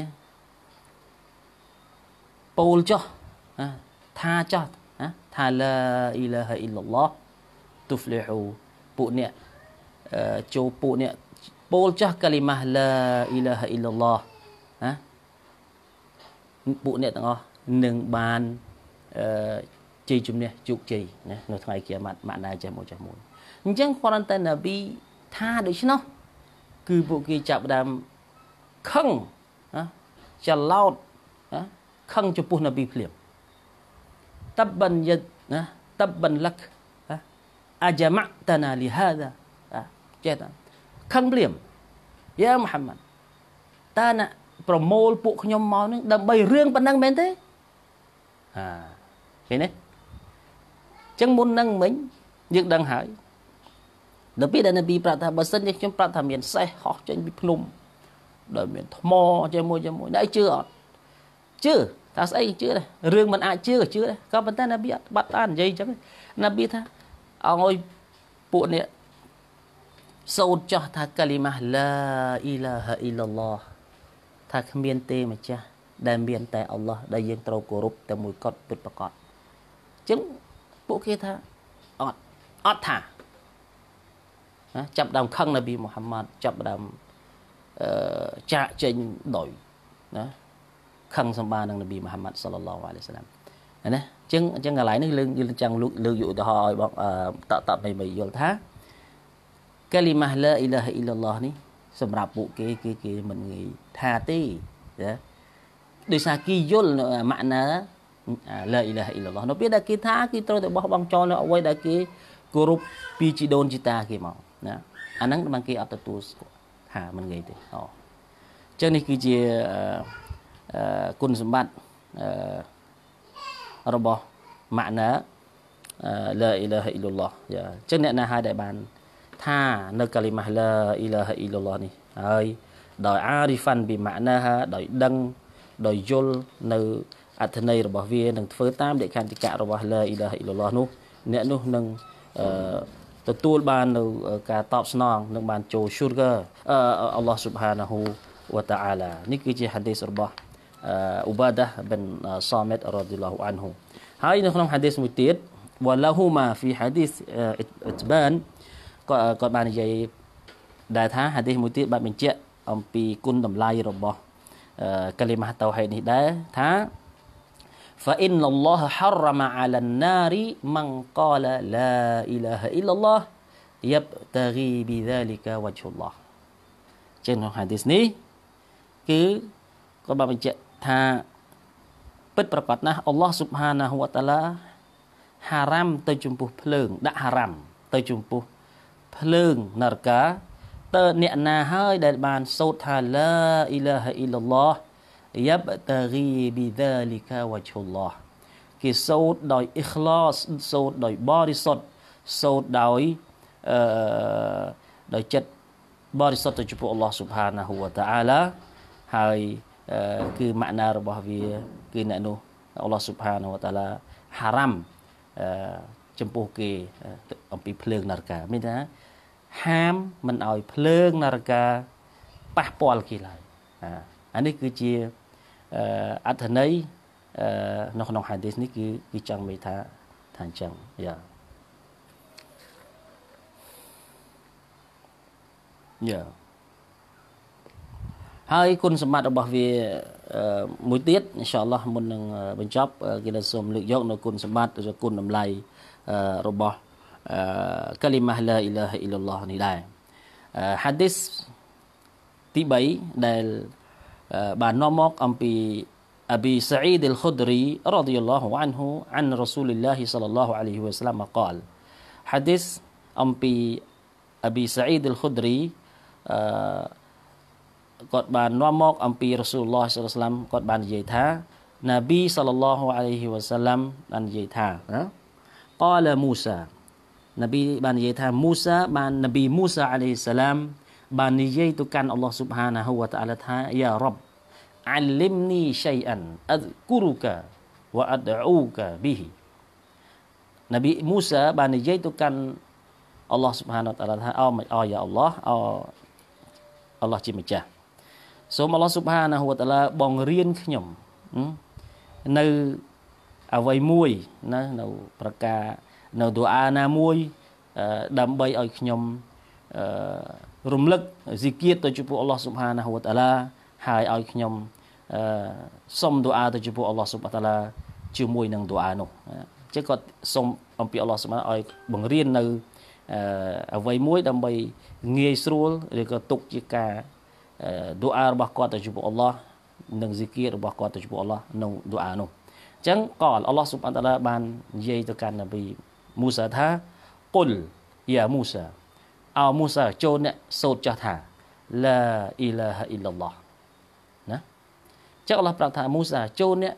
ពោលចោះណាថាចោះណាថាឡាអ៊ីឡាហអ៊ីឡាឡោះទុហ្វលីហូពួកអ្នកចូលពួកអ្នកពោលចាស់កាលីម៉ាឡាអ៊ីឡាហអ៊ីឡឡោះណាពួកអ្នកទាំងអស់នឹងបានអឺជ័យជំនះជោគជ័យណានៅថ្ងៃគិអាម៉ាត់ម៉ាក់ណាចេះមកចេះមួយអញ្ចឹងគ្រាន់តែណាប៊ីថាដូច្នោះគឺពួកគេចាប់ដើមខឹងណាច្រឡោតណាខឹងចំពោះណាប៊ីភ្លាមតបបញ្ញិតណាតបបញ្លកអាជាម៉ាក់តាណាលីហាដាចេះតើខឹងភ្លាមយ៉ាមូហាម៉ាត់តើណាប្រមូលពួកខ្ញុំមកនឹងដើម្បីរឿងប៉ុណ្ណឹងមែនទេអាឃើញទេអញ្ចឹងមុននឹងមិញយើងដឹងហើយនៅពេលដែលនប៊ីប្រាប់ថាបើសិនជាខ្ញុំប្រាប់ថាមាន សេះហោះចេញពីភ្នំដែលមានថ្មជាមួយជាមួយអ្នកជឿអត់ជឿថាស្អីជឿដែររឿងមិនអាចជឿក៏ជឿដែរក៏ប៉ុន្តែនប៊ីអត់បាត់តានិយាយអញ្ចឹងនប៊ីថាឲ្យពួកអ្នកសូត្រចោះថាកាលីម៉ាឡាអ៊ីឡាហាអ៊ីឡាឡោះថាគ្មានទេម្ចាស់ដែលមានតែអល់ឡោះដែលយើងត្រូវគោរពតែមួយគាត់ពិតប្រាកដអញ្ចឹងពួកគេថាអត់អត់ថាណាចាប់ដើមខឹងនប៊ីមូហាម៉ាត់ចាប់ដើមអឺចាក់ចេញដោយណាខឹងសម្បានឹងនប៊ីមូហាម៉ាត់សល្លឡោះអាឡៃសាឡាមណាអញ្ចឹងអញ្ចឹងកន្លែងនេះលើកចង់លើកយកឧទាហរណ៍ឲ្យបងតតបីបីយល់ថាកលីម៉ាឡាអ៊ីឡាហ៊ីអ៊ីឡាឡោះនេះសម្រាប់ពួកគេគឺគេមិនងាយថាទេណាដោយសារគេយល់ម៉ាក់ណាឡាអ៊ីឡាហ៊ីអ៊ីឡាឡោះនៅពេលដែលគេថាគេត្រូវតែបោះបង់ចោលនៅអ្វីដែលគេគោរពពីជីដូនជីតាគេមកណាអាហ្នឹងបានគេអត់ទទួលស្គាល់ថាមិនងាយទេអូចឹងនេះគឺជាគុណសម្បត្តិរបស់ម៉ាក់ណាឡាអ៊ីឡាហ៊ីអ៊ីឡាឡោះយ៉ាចឹងអ្នកណាហើយដែលបានថានៅកាលីម៉ាឡាអ៊ីឡាហ៊ីឡឡោះនេះហើយដោយអារីហ្វាន់ប៊ីម៉ាណាហាដោយដឹងដោយយល់នៅអត្ថន័យរបស់វានឹងធ្វើតាមលក្ខន្តិកៈរបស់ឡាអ៊ីឡាហ៊ីឡឡោះនោះអ្នកនោះនឹងទទួលបាននៅការតបស្នងនឹងបានចូលស៊ូរកាអល់ឡោះស៊ុបហានាហ៊ូវតាអាឡានេះគឺជាហាឌីសរបស់អ៊ូបាដាប៊ិនសាមិតរ៉ាឌីឡោះអានហ៊ូហើយនៅក្នុងហាឌីសមួយទៀតវ៉ាឡាហ៊ូម៉ាហ្វីហាឌីសអ៊ីតបានគាត់គាត់បាននិយាយដែលថាហាឌីសមួយទៀតបានបញ្ជាក់អំពីគុណតម្លៃរបស់កាលីម៉ាតោហីនេះដែរថា فإن الله حرم على النار من قال لا إله إلا الله يبتغي بذلك وجه الله ចឹងក្នុងហាឌីសនេះគឺគាត់បានបញ្ជាក់ថាពិតប្រាកដណាស់អល់ឡោះស៊ុបហានាហ៊ូវតាឡាហារ៉ាំទៅចំពោះភ្លើងដាក់ហារ៉ាំទៅចំពោះភ្លើងនរកាតើអ្នកណាហើយដែលបានសូត្រថាឡាអ៊ីឡាហអ៊ីឡឡោះយ៉ាប់តាហ្គីប៊ីដាលីកាវ៉ាឈុលឡោះគេសូត្រដោយអ៊ីខ្លាសសូត្រដោយបរិសុទ្ធសូត្រដោយអឺដោយចិត្តបរិសុទ្ធទៅចំពោះអល់ឡោះស៊ុបហានាហ៊ូវតាអាឡាហើយគឺម៉ាក់ណារបស់វាគឺអ្នកនោះ អល់ឡោះស៊ុបហានាហ៊ូវតាអាឡាហារ៉ាំចំពោះគេអំពីភ្លើងនរកាមានថា ហាមមិនឲ្យភ្លើងនរកាប៉ះពាល់គេឡើយអានេះគឺជាអត្ថន័យនៅក្នុងហាឌីសនេះគឺគឺចង់និយាយថាថាអញ្ចឹងយ៉ាយ៉ាហើយគុណសម្បត្តិរបស់វាមួយទៀតអ៊ីនសាអល់ឡោះមុននឹងបញ្ចប់គេសូមលើកយកនៅគុណសម្បត្តិឬគុណតម្លៃរបស់កាលីម៉ាឡាអ៊ីឡាហ៊ីឡឡោះនេះដែរហាឌីសទី3ដែលបាននាំមក អំពីអប៊ីសាអ៊ីដអ៊ីលខុដរីរ៉ាឌីយ៉ាឡោះអានហ៊ូអានរ៉ាស៊ូលីឡាហ៊ីសលឡោះអាឡៃហ៊ីវ៉ាសឡាមកាលហាឌីសអំពីអប៊ីសាអ៊ីដអ៊ីលខុដរីអឺគាត់បាននាំមក អំពីរ៉ាស៊ូលឡោះសលឡាមគាត់បាននិយាយថា ណាប៊ីសលឡោះអាឡៃហ៊ីវ៉ាសឡាមបាននិយាយថាណាកលមូសានប៊ីបាននិយាយថាមូសាបាននប៊ីមូសាអាឡៃសាឡាម បាននិយាយទៅកាន់អល់ឡោះស៊ុបហានាហូវតាអាឡាថាយ៉ារ៉ាប់អាលីមនីឆៃអានអ ذ គូរូកាវ៉ាអដអ៊ូកាប៊ីនប៊ីមូសាបាននិយាយទៅកាន់អល់ឡោះស៊ុបហានាតាអាឡាថាអោអោយ៉ាអល់ឡោះអោអល់ឡោះជាម្ចាស់សូមអល់ឡោះស៊ុបហានាហូវតាអាឡាបង្រៀនខ្ញុំនៅអ្វីមួយណានៅប្រការនៅឌូអាណាមួយដើម្បីឲ្យខ្ញុំរំលឹកហ្សិគៀតទៅចំពោះអល់ឡោះស៊ុបហានាហ៊ូវតាឡាហើយឲ្យខ្ញុំសុំឌូអាទៅចំពោះអល់ឡោះស៊ុបតាឡាជាមួយនឹងឌូអានោះអញ្ចឹងគាត់សុំអំពីអល់ឡោះស៊ុបឲ្យ បង្រៀននៅអ្វីមួយ ដើម្បីងាយស្រួលឬក៏ទុកជាការឌូអារបស់គាត់ទៅចំពោះអល់ឡោះនិងហ្សិគៀតរបស់គាត់ទៅចំពោះអល់ឡោះក្នុងឌូអានោះអញ្ចឹងក៏អល់ឡោះស៊ុបអានតាឡាបាននិយាយទៅកាន់នប៊ីមូសាថាកុលយ៉ាមូសាអោមូសាចូលអ្នកសូត្រចោះថាឡាអ៊ីឡាហអ៊ីឡឡោះណាចឹងអល់ឡោះប្រាប់ថាមូសាចូលអ្នក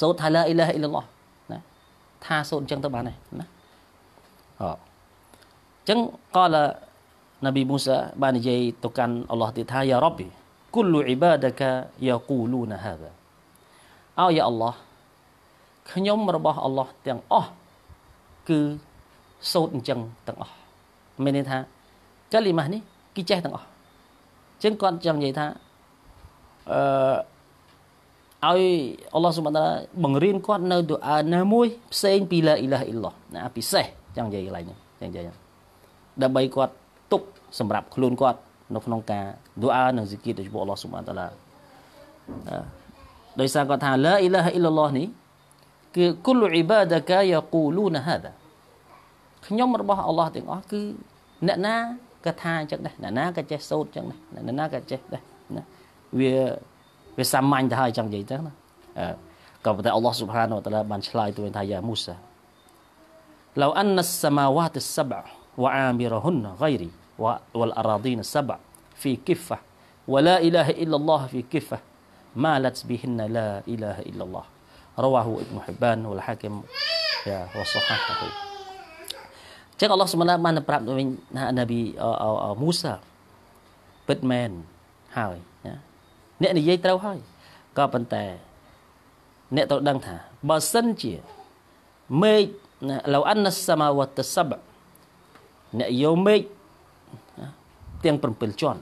សូត្រថាឡាអ៊ីឡាហអ៊ីឡឡោះណាថាសូត្រអញ្ចឹងទៅបានហើយណាអញ្ចឹងកលនប៊ីមូសាបាននិយាយទៅកាន់អល់ឡោះទៀតថាយ៉ារ៉ាប់គុលអ៊ីបាដកាយ៉ាកូលូនហាដាអោយ៉ាអល់ឡោះខ្ញុំរបស់អល់ឡោះទាំងអស់គឺសូត្រអញ្ចឹងទាំងអស់មានន័យថាកលីម៉ាស់នេះគឺចេះទាំងអស់ចឹងគាត់ចង់និយាយថាអឺឲ្យអល់ឡោះស៊ុបហានតាបង្រៀនគាត់នៅឌូអាណាមួយផ្សេងពីឡាអ៊ីឡាហ៊ីឡោះណាពិសេសចង់និយាយកន្លែងហ្នឹងចង់និយាយដើម្បីគាត់ទុកសម្រាប់ខ្លួនគាត់នៅក្នុងការឌូអានិងហ្សិគីរបស់អល់ឡោះស៊ុបហានតាឡាអឺដោយសារគាត់ថាឡាអ៊ីឡាហ៊ីឡឡោះនេះគឺគុលអ៊ីបាដាកាយ៉ាគូលូនហាដាខ្ញុំរបស់អល់ឡោះទាំងអស់គឺអ្នកណាក៏ថាអញ្ចឹងដែរអ្នកណាក៏ចេះសូត្រអញ្ចឹងដែរអ្នកណាក៏ចេះដែរណាវាវាសាមញ្ញទៅហើយអញ្ចឹងនិយាយទៅណាក៏ប៉ុន្តែអល់ឡោះស៊ុបហានវតាឡាបានឆ្លើយទៅវិញថាយ៉ាមូសាឡូអានសមាវ៉ាតសបអវ៉ាអាមីរហ៊ុនហ្គៃរីវ៉ាវលអរ៉ាឌីនសបអ في كفة ولا إله إلا الله في كفة malat bihinna la ilaha illallah rawahu Ibnu Hibban wal Hakim ya wa sahahahu ចឹងអល់ឡោះសុបហានបានប្រាប់វិញថានប៊ីមូសាពិតមែនហើយណាអ្នកនិយាយត្រូវហើយក៏ប៉ុន្តែ អ្នកត្រូវដឹងថាបើសិនជាមេឃឡូអានសមាវតសបអ្នកយកមេឃទាំង7ជាន់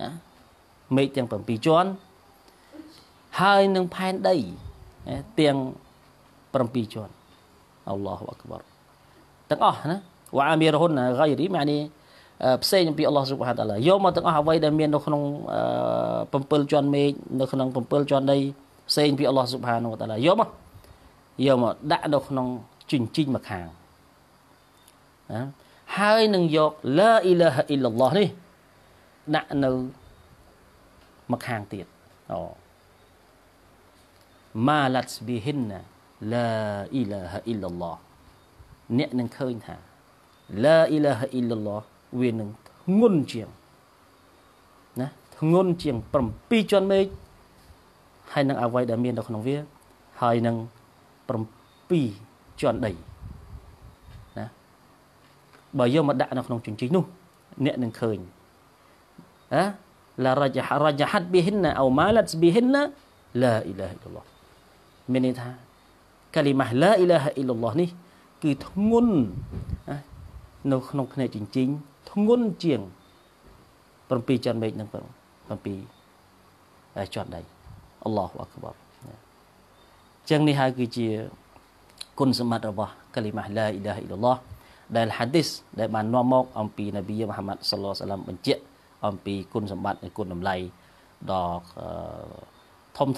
ណាមេឃទាំង7ជាន់ហើយនឹងផែនដីទាំង7ជាន់អល់ឡោះអក្បរទាំងអស់ណាវ៉ាអាមីរហ៊ុនហ្គៃរីម៉ានីផ្សេងពីអល់ឡោះស៊ុបហានតាឡាយកមកទាំងអស់អ្វីដែលមាននៅក្នុង7ជាន់មេឃនៅក្នុង7ជាន់ដីផ្សេងពីអល់ឡោះស៊ុបហានតាឡាយកមកយកមកដាក់នៅក្នុងជញ្ជីងមួយខាងណាហើយនឹងយកឡាអ៊ីឡាហអ៊ីឡឡោះនេះដាក់នៅមួយខាងទៀតអូម៉ាឡាត់ប៊ីហ៊ីនណាឡាអ៊ីឡាហាអ៊ីឡាឡោះអ្នកនឹងឃើញថាឡាអ៊ីឡាហាអ៊ីឡាឡោះវានឹងធ្ងន់ជាងណាធ្ងន់ជាង7ជាន់មេឃហើយនឹងអ្វីដែលមាននៅក្នុងវា ហើយនឹង7ជាន់ដីណាបើយកមកដាក់នៅក្នុងជញ្ជីងនោះ អ្នកនឹងឃើញណាឡារ៉ាជហារ៉ាជហាត់ប៊ីហ៊ីនណាអូម៉ាឡាត់ប៊ីហ៊ីនណាឡាអ៊ីឡាហ៊ីឡាឡោះមានន័យថាកាលីម៉ាស់ឡាអ៊ីឡាហាអ៊ីឡឡោះនេះ គឺធ្ងន់នៅក្នុងភ្នែកជញ្ជីងធ្ងន់ជាង7ចន្ទមេឃនឹង7ជាន់ដីអល់ឡោះអក្បរចឹងនេះហើយគឺជា គុណសម្បត្តិរបស់កាលីម៉ាស់ឡាអ៊ីឡាហាអ៊ីឡឡោះដែលហាឌីសដែលបាននាំមកអំពីនប៊ីមហាម៉ាត់សល្លោះសាឡាមបញ្ជាក់អំពីគុណសម្បត្តិនិងគុណតម្លៃដល់ធំ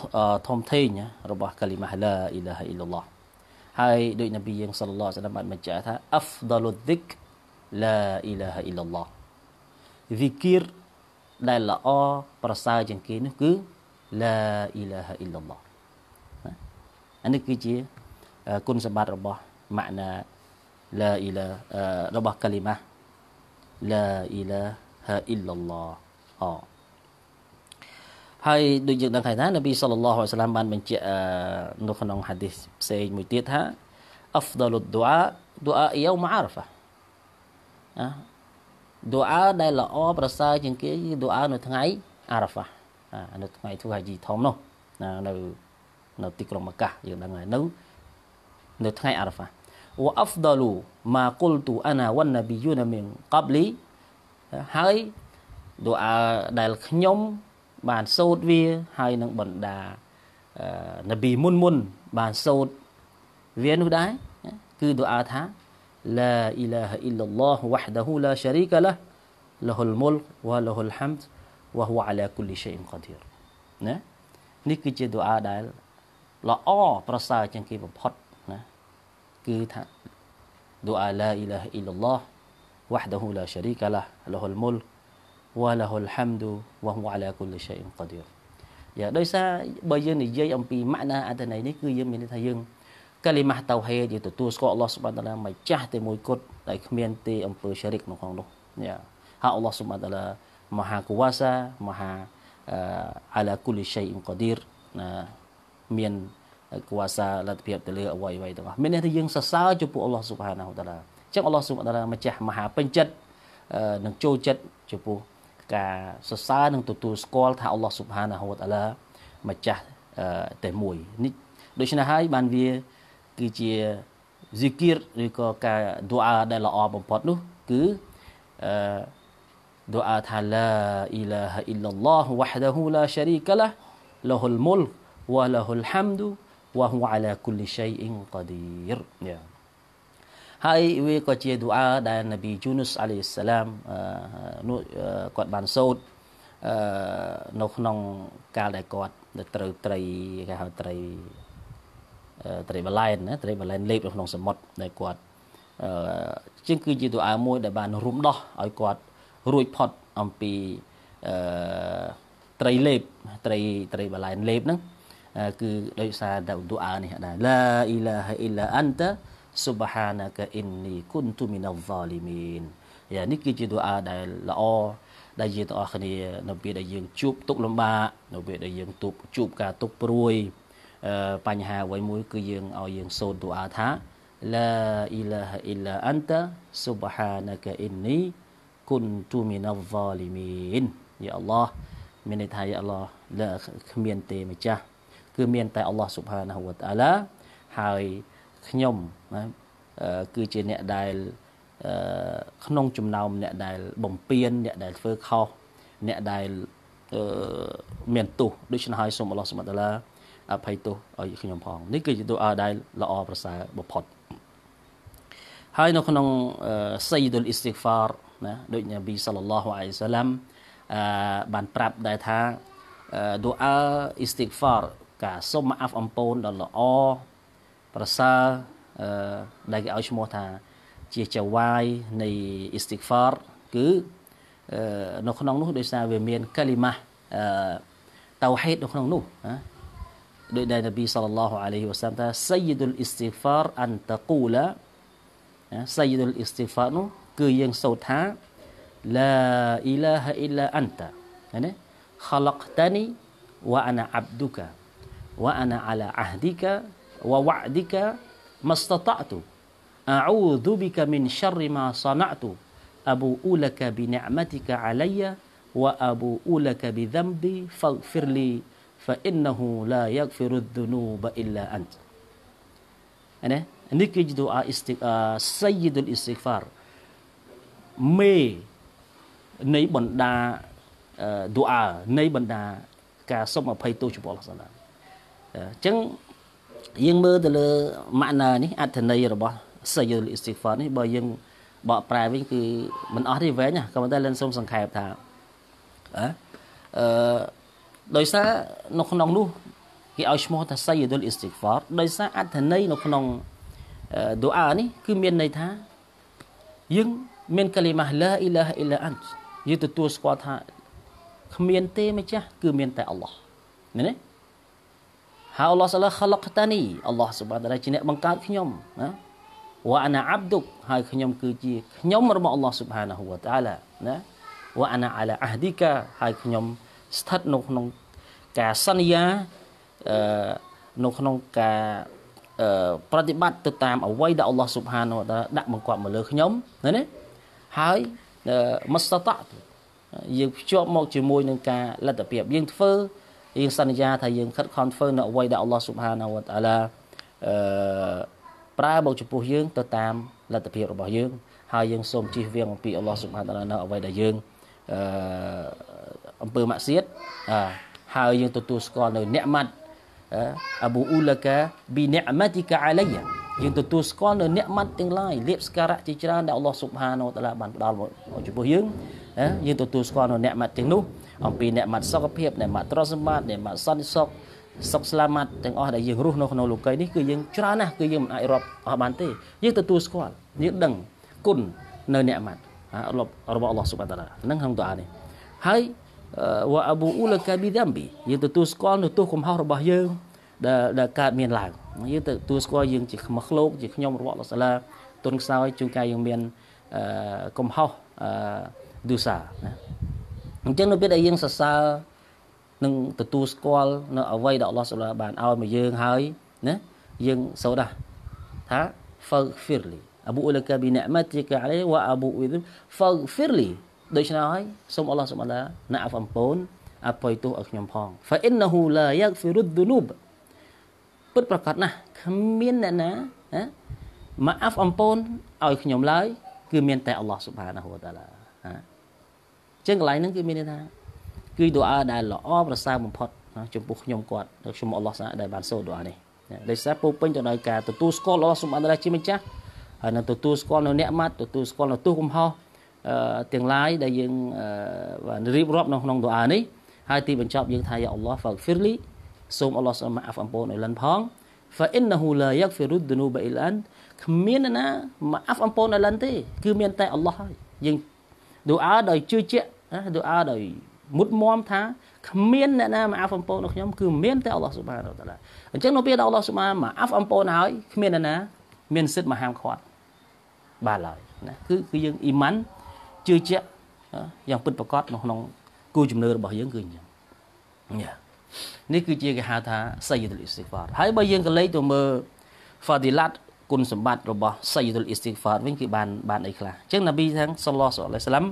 ធំធេងរបស់កាលីម៉ាឡាអ៊ីឡាហ៊ីឡឡោះហើយដូចនប៊ីយើងសល្លោះសល្លាមបានបញ្ជាក់ថាអាហ្វដលុឌីកឡាអ៊ីឡាហ៊ីឡឡោះ zikir ដែលល្អប្រសើរជាងគេនោះគឺឡាអ៊ីឡាហ៊ីឡឡោះអានេះគឺជាគុណសម្បត្តិរបស់ម៉ាក់ណាឡាអ៊ីឡារបស់កាលីម៉ាឡាអ៊ីឡាហ៊ីឡឡោះអហើយដូចយើងដឹងហើយណានប៊ីសល្លឡោះអាឡាមបានបញ្ជាក់នៅក្នុងហាឌីសផ្សេងមួយទៀតថាអហ្វដលុឌូអាឌូអាយូមអារហ្វាណាឌូអាដែលល្អប្រសើរជាងគេគឺឌូអានៅថ្ងៃអារហ្វានៅថ្ងៃធ្វើហាជីធំនោះណានៅនៅទីក្រុងមកាយើងដឹងហើយនៅនៅថ្ងៃអារហ្វាវ៉ាអហ្វដលូម៉ាកុលទូអាណាវ៉ាន់ណាប៊ីយូណាមីនកាប់លីហើយឌូអាដែលខ្ញុំបានសូត្រវា ហើយនឹងបណ្ដានប៊ីមុនមុនបានសូត្រវានោះដែរគឺដុអាថាឡាអ៊ីឡាហ៊ីឡឡោះវ៉ាហ្ដាហ៊ូឡាស៊ារីកាឡាលហ៊ុលមុលវ៉ាលហ៊ុលហាំដវ៉ាហ៊ូអាឡាគុលលីឆៃអ៊ីនកាឌីរណានេះគឺជាដុអាដែលល្អប្រសើរជាង គេបំផុតណាគឺថាដុអាឡាអ៊ីឡាហ៊ីឡឡោះវ៉ាហ្ដាហ៊ូឡាស៊ារីកាឡាលហ៊ុលមុលវ៉ាឡាហ៊ុលហាំឌូវ៉ាហ៊ូអាឡាគុលឆៃអ៊ីនកាឌីរយ៉ាដោយសារបើយើងនិយាយអំពីម៉ាក់ណាអត្ថន័យនេះគឺយើងមានន័យថាយើងកាលីម៉ាស់តោហេតយើងទទួលស្គាល់អល់ឡោះសុបហានតាឡាម្ចាស់តែមួយគត់ដែលគ្មានទេអំពើសារិកនៅក្នុងនោះយ៉ាហើយអល់ឡោះសុបហានតាឡាមហាគូវ៉ាសាមហាអាឡាគុលឆៃអ៊ីនកាឌីរណាមានគួសារលទ្ធភាពទៅលើអ្វីអ្វីទាំងអស់មានន័យថាយើងសរសើរចំពោះអល់ឡោះស៊ុបហានាហ៊ូតាឡាអញ្ចឹងអល់ឡោះស៊ុបហានាម្ចាស់មហាពេញចិត្តនឹងចូលចិត្តចំពោះការសរសើរនិងទទួលស្គាល់ថាអល់ឡោះស៊ុបហានាហូវតាឡាម្ចាស់តែមួយនេះដូច្នេះហើយបានវាគឺជា zikir ឬក៏ការឌូអាដែលល្អបំផុតនោះ គឺអឺឌូអាថាឡាអ៊ីឡាហអ៊ីឡឡោះវ៉ាហ្ដាហ៊ូឡាស៊ារីកាឡាឡហ៊ុលមុលវ៉ាឡហ៊ុលហាំឌូវ៉ាហ៊ូអាឡាគុលលីឆៃអ៊ីនកាឌីរយ៉ាហើយវាក៏ជាឌូអាដែលនប៊ីយូនូសអាឡៃសាឡាមនោះគាត់បានសូត្រនៅក្នុងកាលដែលគាត់ត្រូវត្រីគេហៅត្រីត្រីបលែនណាត្រីបលែនលេបនៅក្នុងសមុទ្រដែលគាត់ជាងគឺជាទូអាមួយដែលបានរុំដោះឲ្យគាត់រួចផុតអំពីអឺត្រីលេបត្រីត្រីបលែនលេបហ្នឹងគឺដោយសារតែទូអានេះដែរឡាអ៊ីឡាហអ៊ីឡាអានតាសុបហានាកាអ៊ីននីគុនទុមីណាវ៉ាលីមីនយ៉ានេះគឺជាទូអាដែលល្អដែលយើងទាំងអស់គ្នានៅពេលដែលយើងជួបទុកលំបាកនៅពេលដែលយើងទុកជួបការទុកព្រួយបញ្ហាអ្វីមួយគឺយើងឲ្យយើងសូត្រទូអាថាឡាអ៊ីឡាហអ៊ីឡាអាន់តាសុបហានាកាអ៊ីននីគុនទុមីណាវ៉ាលីមីនយ៉ាអល់ឡោះមានន័យថាយ៉ាអល់ឡោះលើគ្មានទេម្ចាស់គឺមានតែអល់ឡោះស៊ុបហានាហ៊ូវតាឡាហើយខ្ញុំណាគឺជាអ្នកដែលក្នុងចំណោមអ្នកដែលបំពេញអ្នកដែលធ្វើខុសអ្នកដែលមានទោសដូច្នេះហើយសូមអល់ឡោះសម្បត្តិឡាអភ័យទោសឲ្យខ្ញុំផងនេះគឺជាទូអាដែលល្អប្រសើរបំផុតហើយនៅក្នុងសាយឌុលអ៊ីស្ទីហ្វារណា ដូចនប៊ីសាឡឡោះអាឡៃសាឡាំបានប្រាប់ដែរថាឌូអាអ៊ីស្ទីហ្វារការសូមអាហ្វអំពូនដល់ល្អប្រសើរដែលគេឲ្យឈ្មោះថា ជាចវាយនៃ istighfar គឺនៅក្នុងនោះដោយសារវាមានកាលីម៉ាតៅហេតនៅក្នុងនោះណាដោយដែលនប៊ីសល្លឡោះអាឡៃហ៊ីវ៉ាសាំថា sayyidul istighfar an taqula sayyidul istighfar នោះគឺយើងសូត្រថា la ilaha illa anta ណា khalaqtani wa ana abduka wa ana ala ahdika wa wa'dika ما استطعت أعوذ بك من شر ما صنعت أبوء لك بنعمتك علي وأبوء لك بذنبي فاغفر لي فإنه لا يغفر الذنوب إلا أنت أنا نكج دعاء آه، استق... آه، سيد الاستغفار មេនៃបណ្ដាឌូអានៃបណ្ដាការសុំអភ័យទោសចំពោះអល់ឡោះសាឡាអញ្ចឹងយើងមើលទៅលើម៉ាក់ណានេះអត្ថន័យរបស់សាយូលអ៊ីស្ទីហ្វាននេះបើយើងបកប្រែវិញគឺมันអស់ទេវែងក៏ប៉ុន្តែលិនសូមសង្ខេបថាអឺដោយសារនៅក្នុង នោះគេឲ្យឈ្មោះថាសាយូលអ៊ីស្ទីហ្វានដោយសារអត្ថន័យនៅក្នុងឌូអានេះ គឺមានន័យថាយើងមានកលីម៉ាឡាអ៊ីឡាហអ៊ីឡាអានយើងទទួលស្គាល់ថាគ្មានទេម្ចាស់គឺមាន តែអល់ឡោះមែនទេហើយអល់ឡោះសាឡាខលកតានីអល់ឡោះសុបានតាជាអ្នកបង្កើតខ្ញុំណាវ៉ាអាណាអាប់ឌុកហើយខ្ញុំគឺជាខ្ញុំរបស់អល់ឡោះសុបានហូវតាឡាណាវ៉ាអាណាអាឡាអាហឌីកាហើយខ្ញុំស្ថិតនៅក្នុងការសន្យាអឺនៅក្នុងការប្រតិបត្តិទៅតាមអ្វីដែលអល់ឡោះសុបានហូវតាដាក់បង្គាប់មកលើខ្ញុំណាណាហើយមស្តតយើងភ្ជាប់មកជាមួយនឹងការលទ្ធភាពយើងធ្វើយើងសន្យាថាយើងខិតខំធ្វើនៅអ្វីដែលអល់ឡោះស៊ុបហានាវតអាឡាអឺប្រើមកចំពោះយើងទៅតាមលទ្ធភាពរបស់យើង ហើយយើងសូមជៀសវាងអំពីអល់ឡោះស៊ុបហានានៅអ្វីដែលយើងអឺអំពើម៉ាក់សៀតអឺហើយយើងទទួលស្គាល់នៅអ្នកម៉ាត់អប៊ូអ៊ូលកាប៊ីនិអមាទីកាអាឡៃយើងទទួលស្គាល់នៅអ្នកម៉ាត់ទាំងឡាយលៀបស្ការៈជាច្រើនដែលអល់ឡោះស៊ុបហានាវតអាឡាបានផ្ដល់មកចំពោះយើងយើងទទួលស្គាល់នៅអ្នកម៉ាត់ទាំងនោះអំពីអ្នកមាត់សុខភាពអ្នកមាត់ទ្រព្យសម្បត្តិអ្នកមាត់សន្តិសុខសុខស្លាមាត់ទាំងអស់ដែលយើងរស់នៅក្នុងលោកីយ៍នេះគឺយើងច្រើនណាស់គឺយើងមិនអាចរាប់អស់បានទេយើងទទួលស្គាល់យើងដឹងគុណនៅអ្នកមាត់របស់អល់ឡោះស៊ុបតាឡានឹងក្នុងតអានេះហើយវ៉ាអប៊ូអ៊ូលកាប៊ីដាំប៊ីយើងទទួលស្គាល់នៅទោសកំហុសរបស់យើងដែលដែលកើតមានឡើងយើងទទួលស្គាល់យើងជាខ្មោះឃ្លោកជាខ្ញុំរបស់អល់ឡោះសាឡាទុនខ្សោយជួនកាលយើងមានកំហុសឌូសាណាអញ្ចឹងនៅពេលដែលយើងសរសើរនឹងទទួលស្គាល់នៅអ្វីដែលអល់ឡោះសុឡាបានឲ្យមកយើងហើយណាយើងសូដាថា faghfirli abu ulaka bi ni'matika alayhi wa abu idh faghfirli ដូច្នោះហើយសូមអល់ឡោះសុឡាណាអវអំពូនអភ័យទោសឲ្យខ្ញុំផង fa innahu la yaghfiru dhunub ពិតប្រកបណាស់គ្មានអ្នកណាណាមកអាប់អំពូនឲ្យខ្ញុំឡើយគឺមានតែអល់ឡោះសុបហានហូតាឡាណាចឹងកន្លែងហ្នឹងគឺមានន័យថាគឺដូអាដែលល្អប្រសើរបំផុតចំពោះខ្ញុំគាត់ដល់ខ្ញុំអល់ឡោះសាដែលបានសូត្រដូអានេះដោយសារពោពេញទៅដោយការទទួលស្គាល់អល់ឡោះសម្បត្តិដែលជាម្ចាស់ហើយនឹងទទួលស្គាល់នៅអ្នកម៉ាត់ទទួលស្គាល់នៅទូកំហុសទាំងឡាយដែលយើងបានរៀបរាប់នៅក្នុងដូអានេះហើយទីបញ្ចប់យើងថាយ៉ាអល់ឡោះហ្វាហ្វីរលីសូមអល់ឡោះសម្បត្តិអអំពូនឲ្យលិនផង فإنه لا يغفر الذنوب إلا أنت គ្មានណាមកអាប់អំពូនដល់លិនទេគឺមានតែអល់ឡោះហើយយើងដូអាដោយជឿជាក់ទូអាដោយមុតមមថាគ្មានអ្នកណាមកអាប់អំពើរបស់ខ្ញុំគឺមានតែអល់ឡោះស៊ុបហានតាឡាអញ្ចឹងនៅពេលដែលអល់ឡោះស៊ុបហានមកអាប់អំពើហើយគ្មានអ្នកណាមានសិទ្ធិមកហាមឃាត់បានឡើយណាគឺគឺយើងអ៊ីម៉ាន់ជឿជាក់យ៉ាងពិតប្រាកដនៅក្នុងគូជំនឿរបស់យើងគឺអញ្ចឹងនេះគឺជាគេហៅថាសៃយិទុលអ៊ីស្តិហ្វារហើយបើយើងក៏លេខទៅមើលហ្វាឌីឡាត់គុណសម្បត្តិរបស់សៃយិទុលអ៊ីស្តិហ្វារវិញគឺបានបានអីខ្លះអញ្ចឹងនប៊ីថាសល្លោះអាឡៃសាឡាម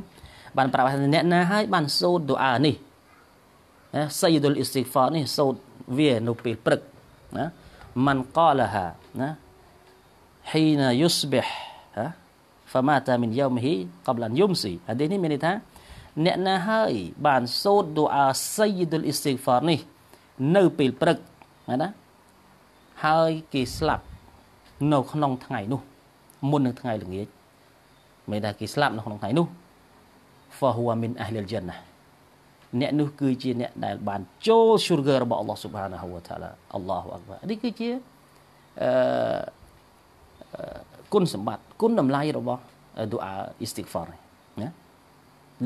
បានប្រាប់ថា អ្នកណាហើយបានសូត្រឌូអានេះណាសាយឌុលអ៊ីស្ទីហ្វានេះសូត្រវានៅពេលព្រឹកណាម៉ាន់កាលាហាណា حين يصبح ហ៎ فمات من يومه قبل ان يمسي អានេះមានន័យថាអ្នកណាហើយបានសូត្រឌូអាសាយឌុលអ៊ីស្ទីហ្វានេះ នៅពេលព្រឹកណាហើយគេស្លាប់នៅក្នុងថ្ងៃនោះមុននឹងថ្ងៃល្ងាចមិនថាគេស្លាប់នៅក្នុងថ្ងៃនោះ فهو من أهل الجنة អ្នកនោះគឺជាអ្នកដែលបានចូលស៊ូរហ្គើរបស់ Allah Subhanahu wa Taala Allahu Akbar នេះគឺជាអឺគុណសម្បត្តិគុណតម្លៃរបស់ dua istighfar ណា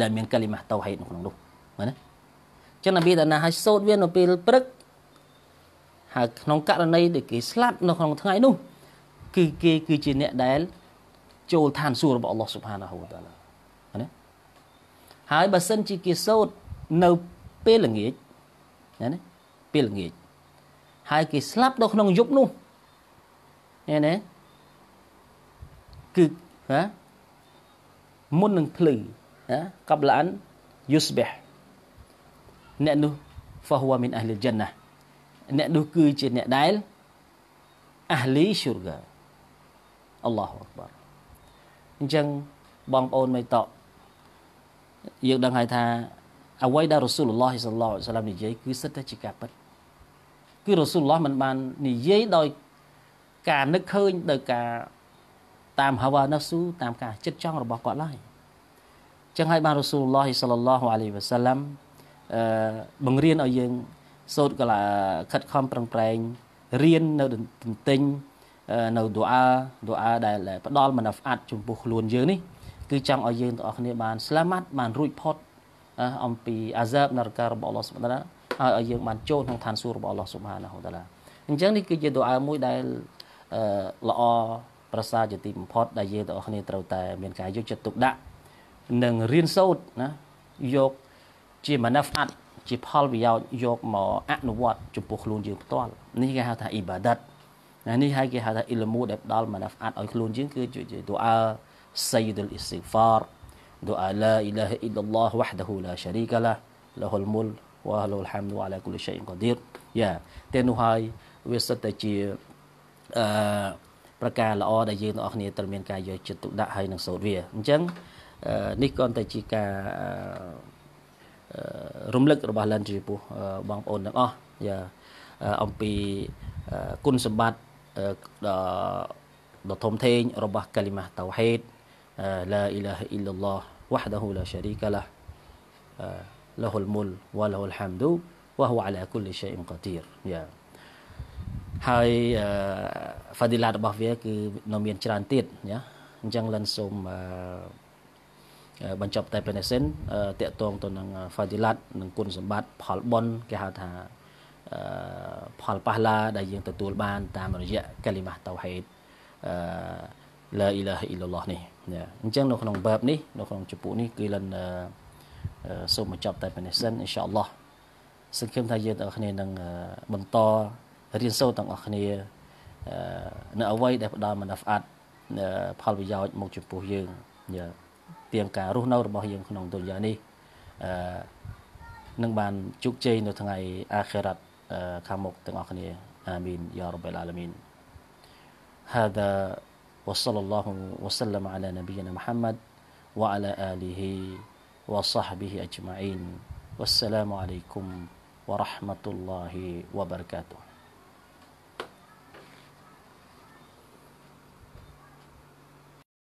ដែលមានកាលីម៉ាតៅហេតនៅក្នុងនោះមែនទេចឹងនប៊ីតាណាឲ្យសូត្រវានៅពេលព្រឹកហើយក្នុងករណីដែលគេស្លាប់នៅក្នុងថ្ងៃនោះគឺគេគឺជាអ្នកដែលចូលឋានសួគ៌របស់ Allah Subhanahu wa Taala ហើយបើសិនជាគេសូត្រនៅពេលល្ងាចណាពេលល្ងាចហើយគេស្លាប់នៅក្នុងយប់នោះណាណាគឺណាមុននឹងភ្លឺណាកັບលានយូស្បេះអ្នកនោះហ្វហ៊ូមីនអាហ្លីលចាន់ណាអ្នកនោះគឺជាអ្នកដែលអាហ្លីស៊ូរហ្កាអល់ឡោះអក្បារអញ្ចឹងបងប្អូនមេតោយើងដឹងហើយថាអ្វីដែលរ៉ូស៊ូលឡោះសឡោះសាឡាមនិយាយគឺសិតតែជាការពិតគឺរ៉ូស៊ូលឡោះមិនបាននិយាយដោយការនឹកឃើញដោយការ តាមហាវ៉ាណាស៊ូតាមការចិត្តចង់របស់គាត់ឡើយចឹងហើយបានរ៉ូស៊ូលឡោះសឡឡោះអាឡៃវ៉ាសាឡាមអឺបង្រៀនឲ្យយើងសូត្រកលាខិតខំប្រឹងប្រែងរៀននៅទន្ទិញនៅឌូអាឌូអាដែលផ្ដល់មនអត់ចំពោះខ្លួនយើងនេះគឺចង់ឲ្យយើងទាំងអស់គ្នាបានស្លាមាត់បានរួចផុតអំពីអាសាបនរកៈរបស់អល់ឡោះសុបហានតាឡាហើយឲ្យយើងបានចូលក្នុងឋានសួគ៌របស់អល់ឡោះសុបហានតាឡាអញ្ចឹងនេះគឺជាទូអាមួយដែលល្អប្រសើរជាទីបំផុត ដែលយើងទាំងអស់គ្នាត្រូវតែ មានការយកចិត្តទុកដាក់និងរៀនសូត្រណាយកជាមណាហ្វាត់ជាផលប្រយោជន៍យកមកអនុវត្តចំពោះខ្លួនយើងផ្ទាល់នេះគេហៅថាអ៊ីបាដិតនេះហើយគេហៅថាអ៊ីលមូដែលផ្ដល់មណាហ្វាត់ឲ្យខ្លួនយើងគឺជាទូអា سيد الاستغفار دعاء لا إله إلا الله وحده لا شريك له له الملك وله الحمد وعلى كل شيء قدير យ៉ាទាំងនោះហើយវាសិតតែជាអឺប្រការល្អដែលយើងទាំងអស់គ្នាត្រូវមានការយកចិត្តទុកដាក់ហើយនឹងសូត្រវាអញ្ចឹងនេះក៏តែជាការរំលឹករបស់លិនចំពោះបងប្អូនទាំងអស់យ៉ាអំពីគុណសម្បត្តិដ៏ធំធេងរបស់កាលីម៉ាតៅហេត لا إله إلا الله وحده لا شريك له له الملك وله الحمد وهو على كل شيء قدير យ៉ាហើយហ្វាឌីឡារបស់វាគឺនៅមានច្រើនទៀតណាអញ្ចឹងលិនសូមបញ្ចប់តែប៉ុណ្ណេះសិនតកតងទៅនឹងហ្វាឌីឡាត់និងគុណសម្បត្តិផលបុណ្យគេហៅថាផលប៉ះឡាដែលយើងទទួល បាន តាមរយៈកាលីម៉ាស់តៅហេតឡាអ៊ីឡាហ៊ីឡឡោះនេះណាអញ្ចឹងនៅក្នុង verb នេះនៅក្នុងចំពោះនេះគឺលិនសូមបញ្ចប់តែប៉ុណ្ណេះសិនអ៊ីនសាអល់ឡោះសង្ឃឹមថាយើងទាំងអស់គ្នានឹងបន្តរៀនសូត្រទាំងអស់គ្នា នៅអ្វីដែលផ្ដល់មនស្សអាត់ផលប្រយោជន៍មកចំពោះយើងទាំងការរស់នៅរបស់យើងក្នុងទុនយ៉ានេះនឹងបានជោគជ័យនៅថ្ងៃអាខិរ៉ាត់ខាងមុខទាំងអស់គ្នាអាមីនយ៉ារ៉ាប់អ៊ីលអាឡាមីន هذا وصلى الله وسلم على نبينا محمد وعلى آله وصحبه أجمعين والسلام عليكم ورحمة الله وبركاته